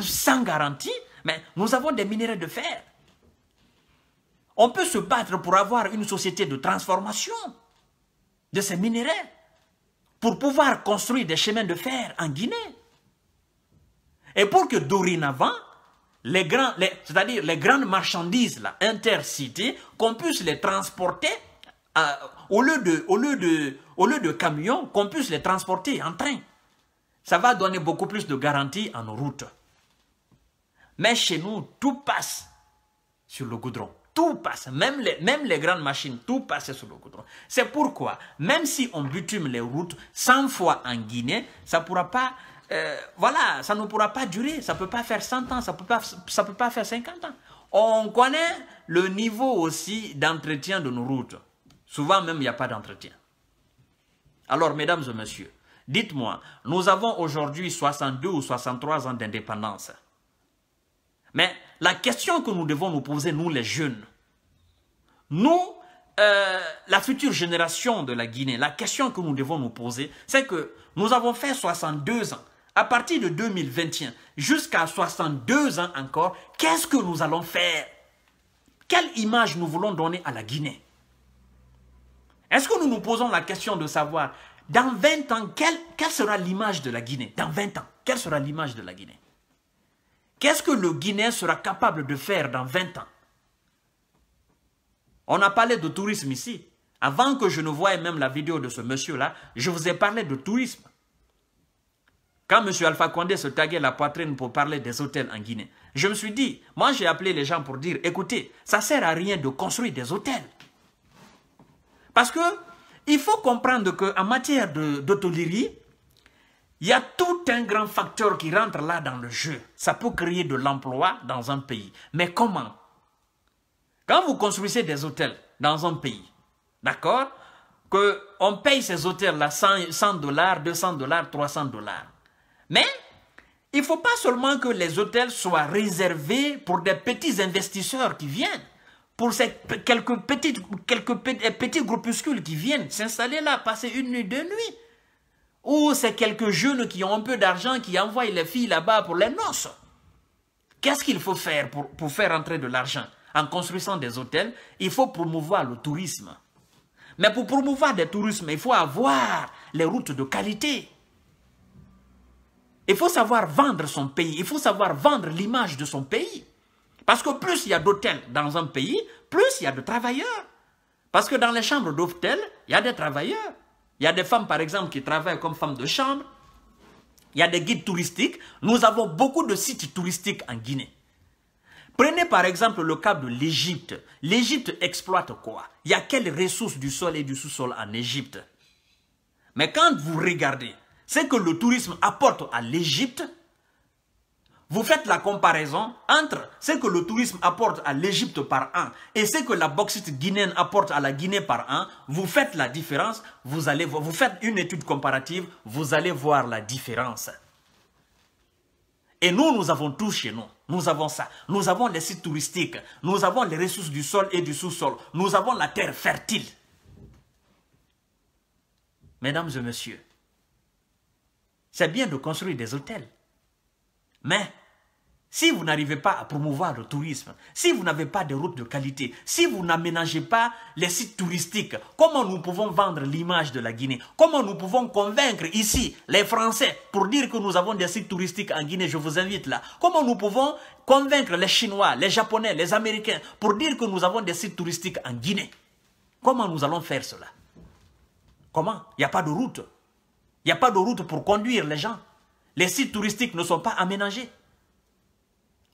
sans garantie, mais nous avons des minéraux de fer. On peut se battre pour avoir une société de transformation de ces minéraux, pour pouvoir construire des chemins de fer en Guinée. Et pour que dorénavant, les c'est-à-dire les grandes marchandises là, qu'on puisse les transporter au, lieu de, au lieu de camions, qu'on puisse les transporter en train. Ça va donner beaucoup plus de garanties en route. Mais chez nous, tout passe sur le goudron. Tout passe, même les, même les grandes machines, tout passe sur le coton. C'est pourquoi, même si on butume les routes 100 fois en Guinée, ça pourra pas, euh, voilà, ça ne pourra pas durer, ça ne peut pas faire 100 ans, ça ne peut, pas, ça peut pas faire 50 ans. On connaît le niveau aussi d'entretien de nos routes. Souvent même, il n'y a pas d'entretien. Alors, mesdames et messieurs, dites-moi, nous avons aujourd'hui 62 ou 63 ans d'indépendance. Mais la question que nous devons nous poser, nous les jeunes, nous, euh, la future génération de la Guinée, la question que nous devons nous poser, c'est que nous avons fait 62 ans. À partir de 2021 jusqu'à 62 ans encore, qu'est-ce que nous allons faire Quelle image nous voulons donner à la Guinée Est-ce que nous nous posons la question de savoir, dans 20 ans, quelle, quelle sera l'image de la Guinée Dans 20 ans, quelle sera l'image de la Guinée Qu'est-ce que le Guinée sera capable de faire dans 20 ans On a parlé de tourisme ici. Avant que je ne voie même la vidéo de ce monsieur-là, je vous ai parlé de tourisme. Quand M. Alpha Condé se taguait la poitrine pour parler des hôtels en Guinée, je me suis dit, moi j'ai appelé les gens pour dire, écoutez, ça ne sert à rien de construire des hôtels. Parce que il faut comprendre qu'en matière d'hôtellerie, il y a tout un grand facteur qui rentre là dans le jeu. Ça peut créer de l'emploi dans un pays. Mais comment Quand vous construisez des hôtels dans un pays, d'accord Qu'on paye ces hôtels-là 100 dollars, 200 dollars, 300 dollars. Mais il ne faut pas seulement que les hôtels soient réservés pour des petits investisseurs qui viennent, pour ces quelques, petites, quelques petits groupuscules qui viennent s'installer là, passer une nuit, deux nuits. Ou oh, c'est quelques jeunes qui ont un peu d'argent qui envoient les filles là-bas pour les noces. Qu'est-ce qu'il faut faire pour, pour faire entrer de l'argent En construisant des hôtels, il faut promouvoir le tourisme. Mais pour promouvoir des tourismes, il faut avoir les routes de qualité. Il faut savoir vendre son pays. Il faut savoir vendre l'image de son pays. Parce que plus il y a d'hôtels dans un pays, plus il y a de travailleurs. Parce que dans les chambres d'hôtels, il y a des travailleurs. Il y a des femmes, par exemple, qui travaillent comme femmes de chambre. Il y a des guides touristiques. Nous avons beaucoup de sites touristiques en Guinée. Prenez par exemple le cas de l'Égypte. L'Égypte exploite quoi Il y a quelles ressources du sol et du sous-sol en Égypte Mais quand vous regardez ce que le tourisme apporte à l'Égypte, vous faites la comparaison entre ce que le tourisme apporte à l'Égypte par an et ce que la bauxite guinéenne apporte à la Guinée par an, vous faites la différence, vous, allez, vous faites une étude comparative, vous allez voir la différence. Et nous, nous avons tout chez nous. Nous avons ça. Nous avons les sites touristiques. Nous avons les ressources du sol et du sous-sol. Nous avons la terre fertile. Mesdames et messieurs, c'est bien de construire des hôtels. Mais si vous n'arrivez pas à promouvoir le tourisme, si vous n'avez pas de routes de qualité, si vous n'aménagez pas les sites touristiques, comment nous pouvons vendre l'image de la Guinée Comment nous pouvons convaincre ici les Français pour dire que nous avons des sites touristiques en Guinée Je vous invite là. Comment nous pouvons convaincre les Chinois, les Japonais, les Américains pour dire que nous avons des sites touristiques en Guinée Comment nous allons faire cela Comment Il n'y a pas de route. Il n'y a pas de route pour conduire les gens. Les sites touristiques ne sont pas aménagés.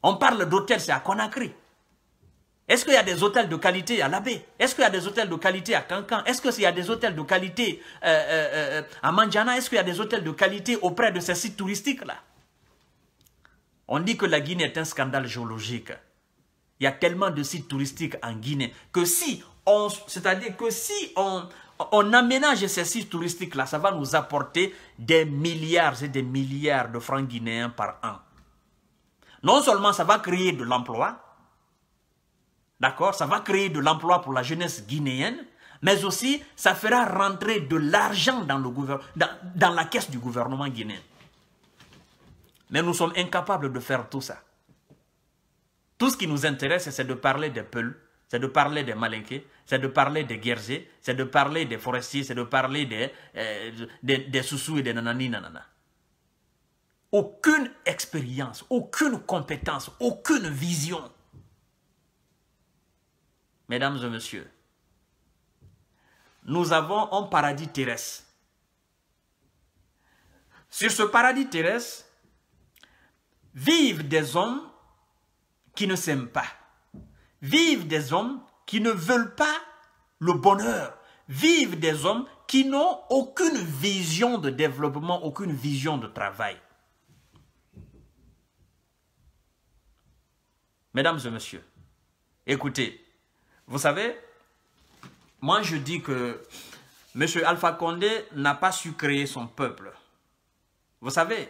On parle d'hôtels, c'est à Conakry. Est-ce qu'il y a des hôtels de qualité à l'Abbé? Est-ce qu'il y a des hôtels de qualité à Cancan Est-ce qu'il y a des hôtels de qualité euh, euh, euh, à Mandjana, Est-ce qu'il y a des hôtels de qualité auprès de ces sites touristiques-là On dit que la Guinée est un scandale géologique. Il y a tellement de sites touristiques en Guinée que si on... C'est-à-dire que si on, on aménage ces sites touristiques-là, ça va nous apporter des milliards et des milliards de francs guinéens par an. Non seulement ça va créer de l'emploi, d'accord, ça va créer de l'emploi pour la jeunesse guinéenne, mais aussi ça fera rentrer de l'argent dans, dans la caisse du gouvernement guinéen. Mais nous sommes incapables de faire tout ça. Tout ce qui nous intéresse, c'est de parler des peuples c'est de parler des malinqués, c'est de parler des guerriers, c'est de parler des forestiers, c'est de parler des, euh, des, et des nanani nanana. Aucune expérience, aucune compétence, aucune vision. Mesdames et messieurs, nous avons un paradis terrestre. Sur ce paradis terrestre, vivent des hommes qui ne s'aiment pas Vivent des hommes qui ne veulent pas le bonheur. Vivent des hommes qui n'ont aucune vision de développement, aucune vision de travail. Mesdames et messieurs, écoutez, vous savez, moi je dis que M. Alpha Condé n'a pas su créer son peuple. Vous savez,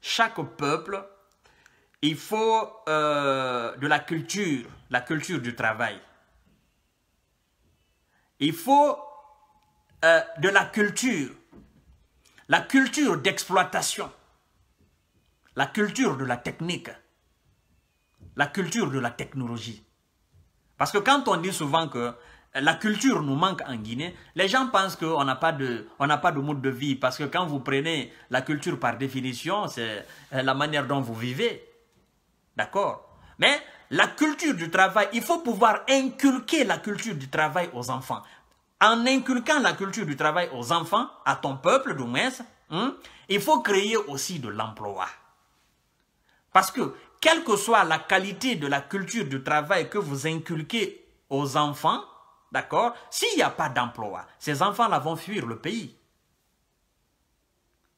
chaque peuple il faut euh, de la culture, la culture du travail. Il faut euh, de la culture, la culture d'exploitation, la culture de la technique, la culture de la technologie. Parce que quand on dit souvent que la culture nous manque en Guinée, les gens pensent qu'on n'a pas, de, on pas de mode de vie. Parce que quand vous prenez la culture par définition, c'est euh, la manière dont vous vivez. D'accord Mais la culture du travail, il faut pouvoir inculquer la culture du travail aux enfants. En inculquant la culture du travail aux enfants, à ton peuple, du moins, hein, il faut créer aussi de l'emploi. Parce que, quelle que soit la qualité de la culture du travail que vous inculquez aux enfants, d'accord, s'il n'y a pas d'emploi, ces enfants-là vont fuir le pays.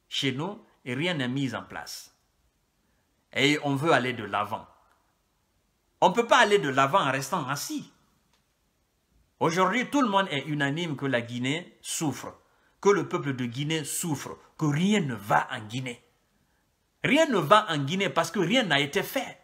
Chez nous, rien n'est mis en place et on veut aller de l'avant. On ne peut pas aller de l'avant en restant assis. Aujourd'hui, tout le monde est unanime que la Guinée souffre, que le peuple de Guinée souffre, que rien ne va en Guinée. Rien ne va en Guinée parce que rien n'a été fait.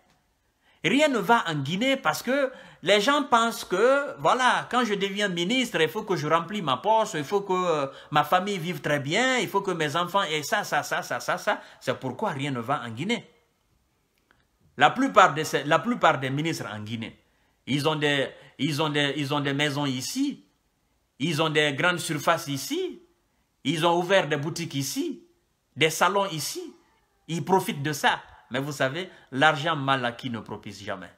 Rien ne va en Guinée parce que les gens pensent que, voilà, quand je deviens ministre, il faut que je remplisse ma poste, il faut que euh, ma famille vive très bien, il faut que mes enfants aient ça, ça, ça, ça, ça, ça. C'est pourquoi rien ne va en Guinée. La plupart, la plupart des ministres en Guinée, ils ont des, ils ont des, ils ont des maisons ici, ils ont des grandes surfaces ici, ils ont ouvert des boutiques ici, des salons ici. Ils profitent de ça. Mais vous savez, l'argent mal acquis ne propice jamais.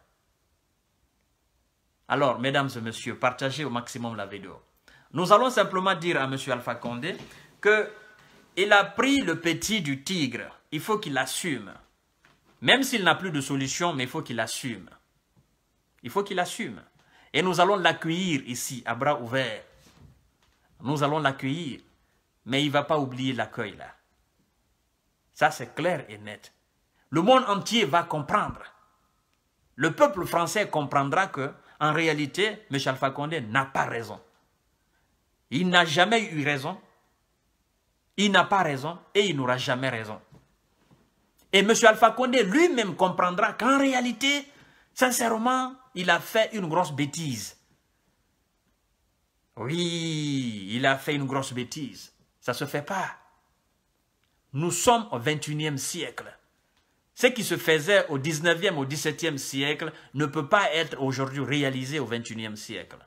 Alors, mesdames et messieurs, partagez au maximum la vidéo. Nous allons simplement dire à M. Alpha Condé qu'il a pris le petit du tigre. Il faut qu'il assume. Même s'il n'a plus de solution, mais il faut qu'il assume. Il faut qu'il assume. Et nous allons l'accueillir ici, à bras ouverts. Nous allons l'accueillir. Mais il ne va pas oublier l'accueil là. Ça, c'est clair et net. Le monde entier va comprendre. Le peuple français comprendra que, en réalité, Michel Fakonde n'a pas raison. Il n'a jamais eu raison. Il n'a pas raison et il n'aura jamais raison. Et M. Alpha Condé lui-même comprendra qu'en réalité, sincèrement, il a fait une grosse bêtise. Oui, il a fait une grosse bêtise. Ça ne se fait pas. Nous sommes au 21e siècle. Ce qui se faisait au 19e, au 17 siècle ne peut pas être aujourd'hui réalisé au 21e siècle.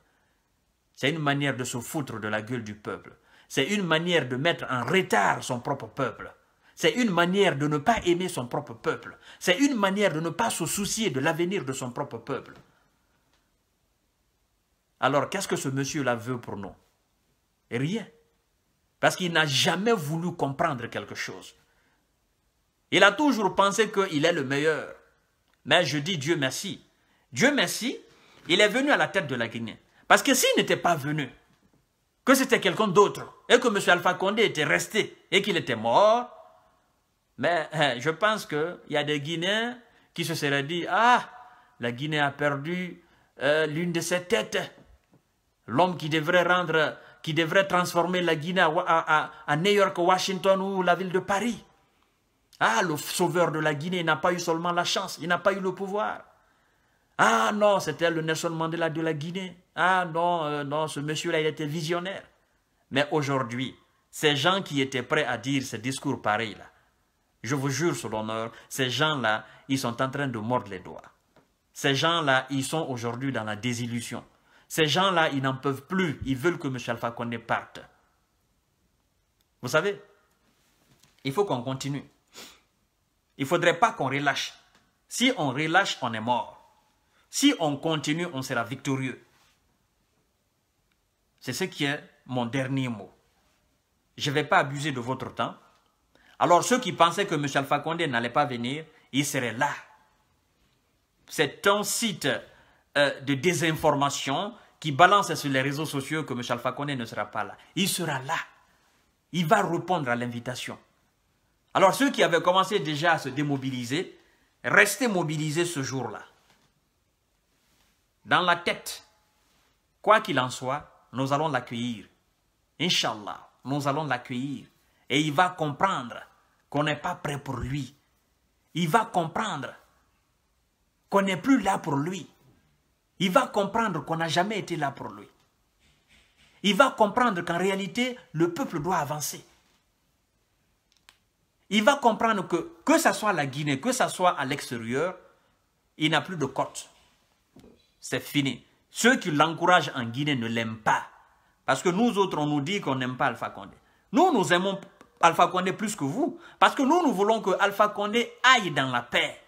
C'est une manière de se foutre de la gueule du peuple. C'est une manière de mettre en retard son propre peuple. C'est une manière de ne pas aimer son propre peuple. C'est une manière de ne pas se soucier de l'avenir de son propre peuple. Alors, qu'est-ce que ce monsieur-là veut pour nous Rien. Parce qu'il n'a jamais voulu comprendre quelque chose. Il a toujours pensé qu'il est le meilleur. Mais je dis Dieu merci. Dieu merci, il est venu à la tête de la Guinée. Parce que s'il n'était pas venu, que c'était quelqu'un d'autre, et que M. Alpha Condé était resté, et qu'il était mort, mais hein, je pense qu'il y a des Guinéens qui se seraient dit, ah, la Guinée a perdu euh, l'une de ses têtes. L'homme qui devrait rendre, qui devrait transformer la Guinée à, New York, Washington ou la ville de Paris. Ah, le sauveur de la Guinée n'a pas eu seulement la chance, il n'a pas eu le pouvoir. Ah non, c'était le Nelson Mandela de la Guinée. Ah non, euh, non, ce monsieur-là, il était visionnaire. Mais aujourd'hui, ces gens qui étaient prêts à dire ce discours pareil là je vous jure sur l'honneur, ces gens-là, ils sont en train de mordre les doigts. Ces gens-là, ils sont aujourd'hui dans la désillusion. Ces gens-là, ils n'en peuvent plus. Ils veulent que M. Alpha Condé parte. Vous savez, il faut qu'on continue. Il ne faudrait pas qu'on relâche. Si on relâche, on est mort. Si on continue, on sera victorieux. C'est ce qui est mon dernier mot. Je ne vais pas abuser de votre temps. Alors ceux qui pensaient que M. Alpha n'allait pas venir, il serait là. C'est un site euh, de désinformation qui balance sur les réseaux sociaux que M. Alpha ne sera pas là. Il sera là. Il va répondre à l'invitation. Alors ceux qui avaient commencé déjà à se démobiliser, restez mobilisés ce jour-là. Dans la tête, quoi qu'il en soit, nous allons l'accueillir. Inch'Allah, nous allons l'accueillir. Et il va comprendre qu'on n'est pas prêt pour lui. Il va comprendre qu'on n'est plus là pour lui. Il va comprendre qu'on n'a jamais été là pour lui. Il va comprendre qu'en réalité, le peuple doit avancer. Il va comprendre que, que ce soit la Guinée, que ce soit à l'extérieur, il n'a plus de cote. C'est fini. Ceux qui l'encouragent en Guinée ne l'aiment pas. Parce que nous autres, on nous dit qu'on n'aime pas Alpha Condé. Nous, nous aimons Alpha Condé plus que vous. Parce que nous, nous voulons que Alpha Condé aille dans la paix.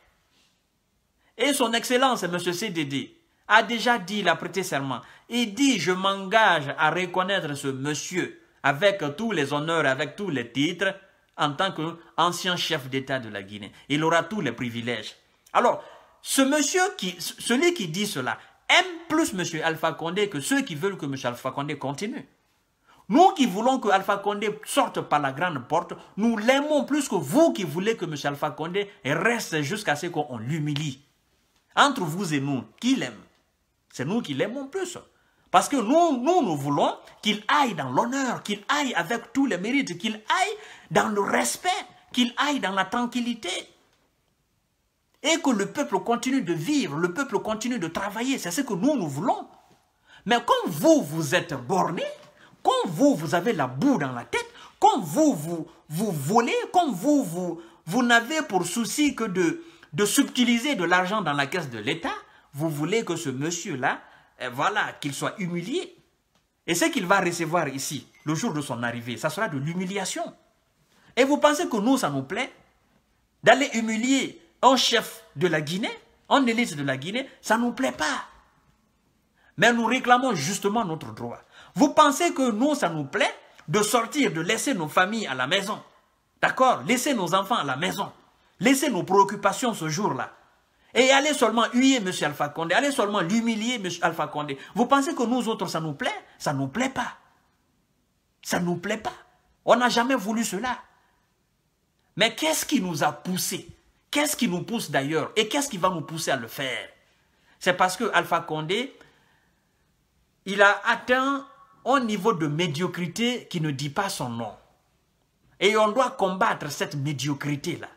Et son excellence, M. CDD, a déjà dit, il a prêté serment. Il dit, je m'engage à reconnaître ce monsieur avec tous les honneurs, avec tous les titres, en tant qu'ancien chef d'État de la Guinée. Il aura tous les privilèges. Alors, ce monsieur qui, celui qui dit cela, aime plus M. Alpha Condé que ceux qui veulent que M. Alpha Condé continue. Nous qui voulons que Alpha Condé sorte par la grande porte, nous l'aimons plus que vous qui voulez que M. Alpha Condé reste jusqu'à ce qu'on l'humilie. Entre vous et nous, qui l'aime C'est nous qui l'aimons plus. Parce que nous, nous, nous voulons qu'il aille dans l'honneur, qu'il aille avec tous les mérites, qu'il aille dans le respect, qu'il aille dans la tranquillité. Et que le peuple continue de vivre, le peuple continue de travailler. C'est ce que nous, nous voulons. Mais comme vous, vous êtes bornés, quand vous, vous avez la boue dans la tête, quand vous, vous, vous volez, quand vous, vous, vous n'avez pour souci que de, de subtiliser de l'argent dans la caisse de l'État, vous voulez que ce monsieur-là, eh, voilà, qu'il soit humilié. Et ce qu'il va recevoir ici, le jour de son arrivée, ça sera de l'humiliation. Et vous pensez que nous, ça nous plaît D'aller humilier un chef de la Guinée, un élite de la Guinée, ça ne nous plaît pas. Mais nous réclamons justement notre droit. Vous pensez que nous, ça nous plaît de sortir, de laisser nos familles à la maison. D'accord Laisser nos enfants à la maison. Laisser nos préoccupations ce jour-là. Et allez seulement huyer M. Alpha Condé, allez seulement l'humilier M. Alpha Condé. Vous pensez que nous autres, ça nous plaît Ça ne nous plaît pas. Ça ne nous plaît pas. On n'a jamais voulu cela. Mais qu'est-ce qui nous a poussés Qu'est-ce qui nous pousse d'ailleurs Et qu'est-ce qui va nous pousser à le faire C'est parce que Alpha Condé, il a atteint un niveau de médiocrité qui ne dit pas son nom. Et on doit combattre cette médiocrité-là.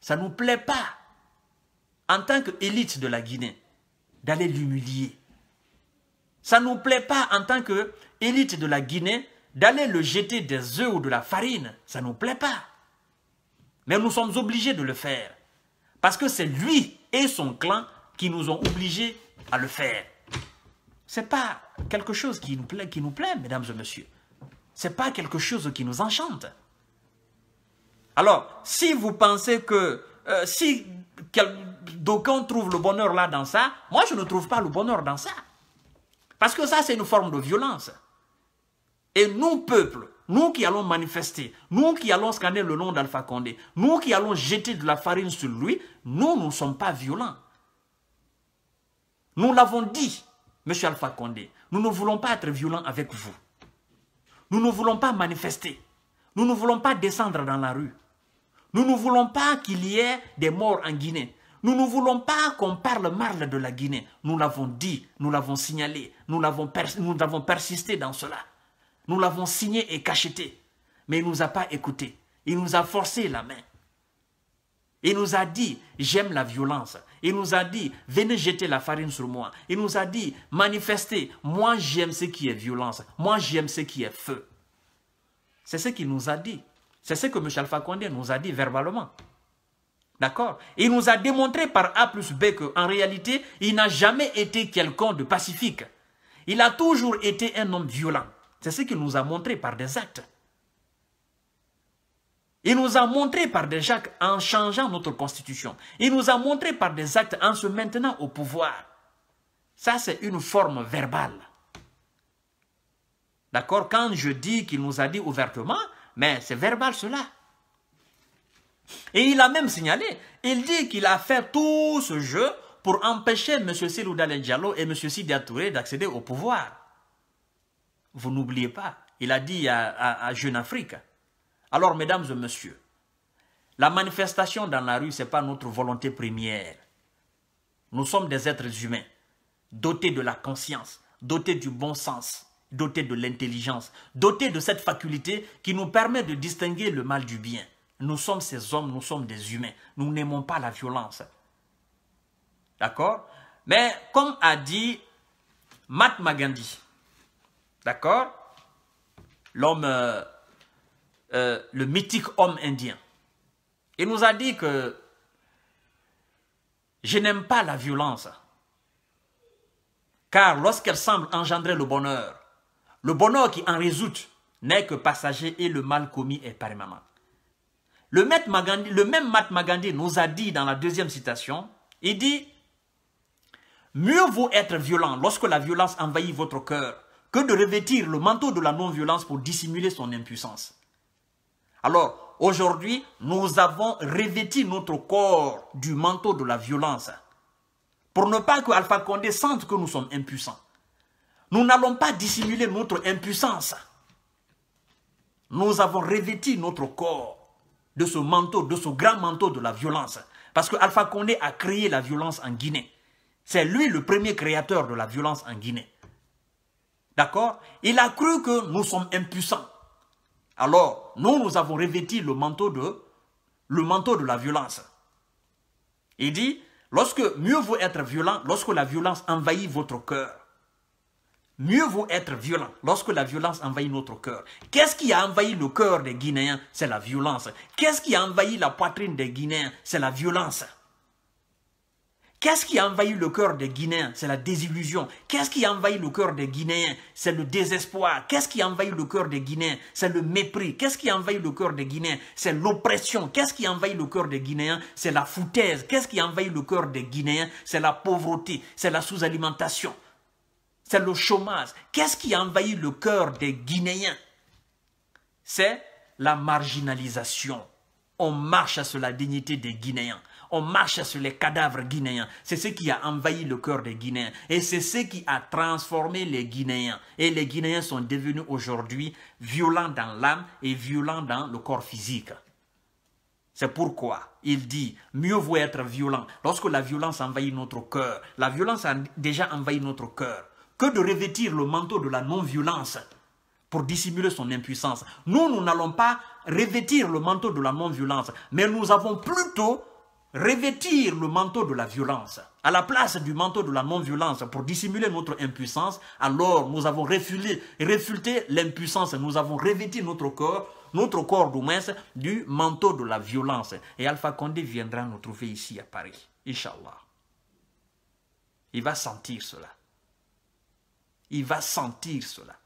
Ça ne nous plaît pas, en tant qu'élite de la Guinée, d'aller l'humilier. Ça ne nous plaît pas, en tant qu'élite de la Guinée, d'aller le jeter des œufs ou de la farine. Ça ne nous plaît pas. Mais nous sommes obligés de le faire. Parce que c'est lui et son clan qui nous ont obligés à le faire. C'est pas quelque chose qui nous plaît, qui nous plaît mesdames et messieurs. Ce n'est pas quelque chose qui nous enchante. Alors, si vous pensez que euh, si d'aucuns trouve le bonheur là dans ça, moi je ne trouve pas le bonheur dans ça. Parce que ça, c'est une forme de violence. Et nous, peuple, nous qui allons manifester, nous qui allons scanner le nom d'Alpha Condé, nous qui allons jeter de la farine sur lui, nous, nous ne sommes pas violents. Nous l'avons dit, M. Alpha Condé, nous ne voulons pas être violents avec vous. Nous ne voulons pas manifester. Nous ne voulons pas descendre dans la rue. Nous ne voulons pas qu'il y ait des morts en Guinée. Nous ne voulons pas qu'on parle mal de la Guinée. Nous l'avons dit, nous l'avons signalé, nous l'avons persisté dans cela. Nous l'avons signé et cacheté. Mais il ne nous a pas écouté, Il nous a forcé la main. Il nous a dit, j'aime la violence. Il nous a dit, venez jeter la farine sur moi. Il nous a dit, manifestez, moi j'aime ce qui est violence. Moi j'aime ce qui est feu. C'est ce qu'il nous a dit. C'est ce que Michel Fakonde nous a dit verbalement. D'accord Il nous a démontré par A plus B qu'en réalité, il n'a jamais été quelqu'un de pacifique. Il a toujours été un homme violent. C'est ce qu'il nous a montré par des actes. Il nous a montré par des actes en changeant notre constitution. Il nous a montré par des actes en se maintenant au pouvoir. Ça, c'est une forme verbale. D'accord Quand je dis qu'il nous a dit ouvertement, mais c'est verbal cela. Et il a même signalé, il dit qu'il a fait tout ce jeu pour empêcher M. Silou Diallo et M. Sidi d'accéder au pouvoir. Vous n'oubliez pas, il a dit à, à Jeune Afrique, alors, mesdames et messieurs, la manifestation dans la rue, ce n'est pas notre volonté première. Nous sommes des êtres humains, dotés de la conscience, dotés du bon sens, dotés de l'intelligence, dotés de cette faculté qui nous permet de distinguer le mal du bien. Nous sommes ces hommes, nous sommes des humains. Nous n'aimons pas la violence. D'accord Mais comme a dit Mahatma Gandhi, d'accord L'homme euh, euh, le mythique homme indien. Il nous a dit que je n'aime pas la violence, car lorsqu'elle semble engendrer le bonheur, le bonheur qui en résulte n'est que passager et le mal commis est permanent. Le, le même Mahatma Gandhi nous a dit dans la deuxième citation, il dit « Mieux vaut être violent lorsque la violence envahit votre cœur que de revêtir le manteau de la non-violence pour dissimuler son impuissance. » Alors, aujourd'hui, nous avons revêti notre corps du manteau de la violence pour ne pas que Alpha Condé sente que nous sommes impuissants. Nous n'allons pas dissimuler notre impuissance. Nous avons revêti notre corps de ce manteau, de ce grand manteau de la violence. Parce que Alpha Condé a créé la violence en Guinée. C'est lui le premier créateur de la violence en Guinée. D'accord Il a cru que nous sommes impuissants. Alors, nous, nous avons revêti le manteau de, le manteau de la violence. Il dit, lorsque mieux vaut être violent, lorsque la violence envahit votre cœur. Mieux vaut être violent lorsque la violence envahit notre cœur. Qu'est-ce qui a envahi le cœur des Guinéens C'est la violence. Qu'est-ce qui a envahi la poitrine des Guinéens C'est la violence. Qu'est-ce qui envahit le cœur des Guinéens C'est la désillusion. Qu'est-ce qui envahit le cœur des Guinéens C'est le désespoir. Qu'est-ce qui envahit le cœur des Guinéens C'est le mépris. Qu'est-ce qui envahit le cœur des Guinéens C'est l'oppression. Qu'est-ce qui envahit le cœur des Guinéens C'est la foutaise. Qu'est-ce qui envahit le cœur des Guinéens C'est la pauvreté. C'est la sous-alimentation. C'est le chômage. Qu'est-ce qui envahit le cœur des Guinéens C'est la marginalisation. On marche sur la dignité des Guinéens on marche sur les cadavres guinéens. C'est ce qui a envahi le cœur des Guinéens. Et c'est ce qui a transformé les Guinéens. Et les Guinéens sont devenus aujourd'hui violents dans l'âme et violents dans le corps physique. C'est pourquoi il dit, mieux vaut être violent. Lorsque la violence envahit notre cœur, la violence a déjà envahi notre cœur, que de revêtir le manteau de la non-violence pour dissimuler son impuissance. Nous, nous n'allons pas revêtir le manteau de la non-violence, mais nous avons plutôt revêtir le manteau de la violence à la place du manteau de la non-violence pour dissimuler notre impuissance, alors nous avons réfuté, l'impuissance, nous avons revêti notre corps, notre corps doumès, du manteau de la violence. Et Alpha Condé viendra nous trouver ici à Paris, Inch'Allah. Il va sentir cela. Il va sentir cela.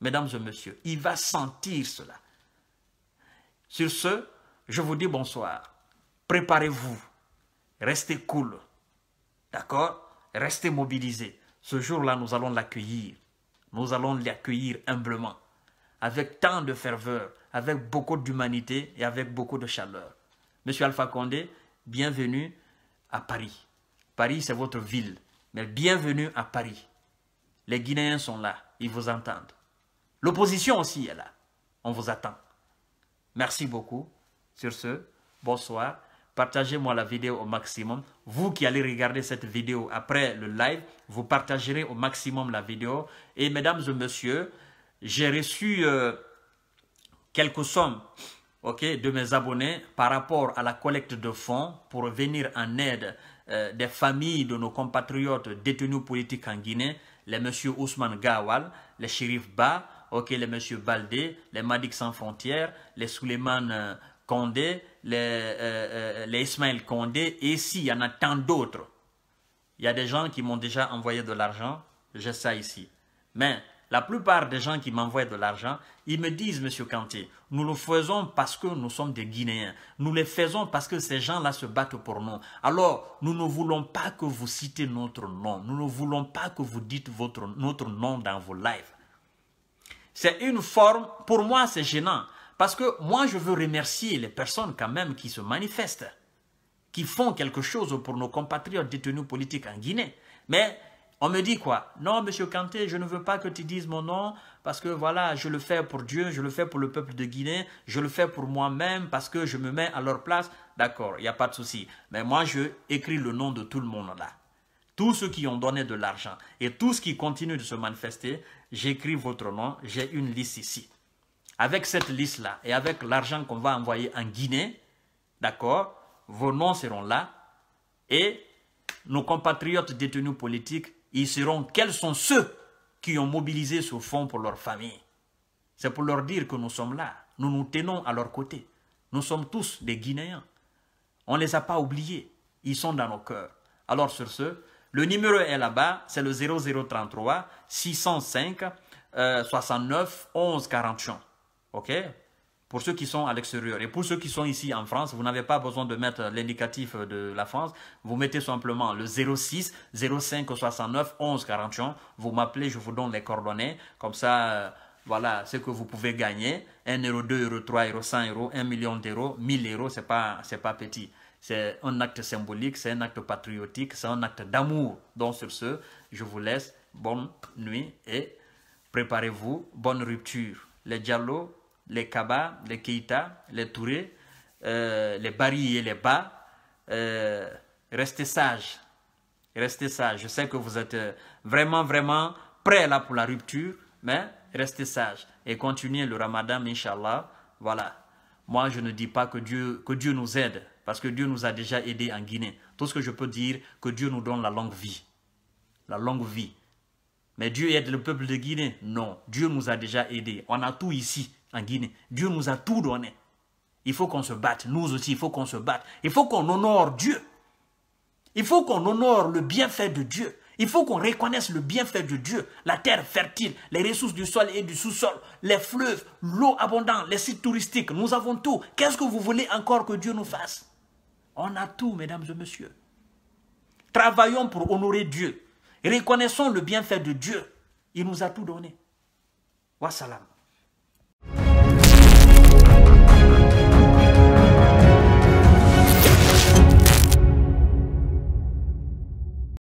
Mesdames et messieurs, il va sentir cela. Sur ce, je vous dis bonsoir préparez-vous, restez cool, d'accord Restez mobilisés. Ce jour-là, nous allons l'accueillir. Nous allons l'accueillir humblement, avec tant de ferveur, avec beaucoup d'humanité et avec beaucoup de chaleur. Monsieur Alpha Condé, bienvenue à Paris. Paris, c'est votre ville, mais bienvenue à Paris. Les Guinéens sont là, ils vous entendent. L'opposition aussi est là, on vous attend. Merci beaucoup. Sur ce, bonsoir partagez-moi la vidéo au maximum. Vous qui allez regarder cette vidéo après le live, vous partagerez au maximum la vidéo. Et mesdames et messieurs, j'ai reçu euh, quelques sommes de mes abonnés par rapport à la collecte de fonds pour venir en aide euh, des familles de nos compatriotes détenus politiques en Guinée, les messieurs Ousmane Gawal, les shérifs Ba, les messieurs Baldé, les Madik sans frontières, les Suleiman euh, Condé, euh, euh, les, Ismaël Condé, et s'il y en a tant d'autres. Il y a des gens qui m'ont déjà envoyé de l'argent, j'ai ça ici. Mais la plupart des gens qui m'envoient de l'argent, ils me disent, Monsieur Kanté, nous le faisons parce que nous sommes des Guinéens. Nous le faisons parce que ces gens-là se battent pour nous. Alors, nous ne voulons pas que vous citez notre nom. Nous ne voulons pas que vous dites votre, notre nom dans vos lives. C'est une forme, pour moi c'est gênant. Parce que moi, je veux remercier les personnes quand même qui se manifestent, qui font quelque chose pour nos compatriotes détenus politiques en Guinée. Mais on me dit quoi Non, monsieur Kanté, je ne veux pas que tu dises mon nom parce que voilà, je le fais pour Dieu, je le fais pour le peuple de Guinée, je le fais pour moi-même parce que je me mets à leur place. D'accord, il n'y a pas de souci. Mais moi, je écris le nom de tout le monde là. Tous ceux qui ont donné de l'argent et tous ceux qui continuent de se manifester, j'écris votre nom, j'ai une liste ici. Avec cette liste-là et avec l'argent qu'on va envoyer en Guinée, d'accord, vos noms seront là et nos compatriotes détenus politiques, ils seront quels sont ceux qui ont mobilisé ce fonds pour leur famille. C'est pour leur dire que nous sommes là, nous nous tenons à leur côté. Nous sommes tous des Guinéens. On ne les a pas oubliés, ils sont dans nos cœurs. Alors sur ce, le numéro est là-bas, c'est le 0033 605 69 11 41. OK pour ceux qui sont à l'extérieur. Et pour ceux qui sont ici en France, vous n'avez pas besoin de mettre l'indicatif de la France. Vous mettez simplement le 06 05 69 11 41. Vous m'appelez, je vous donne les coordonnées. Comme ça, euh, voilà ce que vous pouvez gagner. 1 euro, 2 euros, 3 euros, 100 euros, 1 million d'euros, 1000 euros, ce n'est pas petit. C'est un acte symbolique, c'est un acte patriotique, c'est un acte d'amour. Donc sur ce, je vous laisse. Bonne nuit et préparez-vous. Bonne rupture. Les dialogues les Kaba, les Keita, les Touré, euh, les Bari et les Ba. Euh, restez sages. Restez sages. Je sais que vous êtes euh, vraiment, vraiment prêts là pour la rupture, mais restez sages et continuez le ramadan, Inch'Allah. Voilà. Moi, je ne dis pas que Dieu, que Dieu nous aide, parce que Dieu nous a déjà aidés en Guinée. Tout ce que je peux dire, que Dieu nous donne la longue vie. La longue vie. Mais Dieu aide le peuple de Guinée Non, Dieu nous a déjà aidés. On a tout ici en Guinée. Dieu nous a tout donné. Il faut qu'on se batte. Nous aussi, il faut qu'on se batte. Il faut qu'on honore Dieu. Il faut qu'on honore le bienfait de Dieu. Il faut qu'on reconnaisse le bienfait de Dieu, la terre fertile, les ressources du sol et du sous-sol, les fleuves, l'eau abondante, les sites touristiques. Nous avons tout. Qu'est-ce que vous voulez encore que Dieu nous fasse On a tout, mesdames et messieurs. Travaillons pour honorer Dieu. Reconnaissons le bienfait de Dieu. Il nous a tout donné. Wassalam.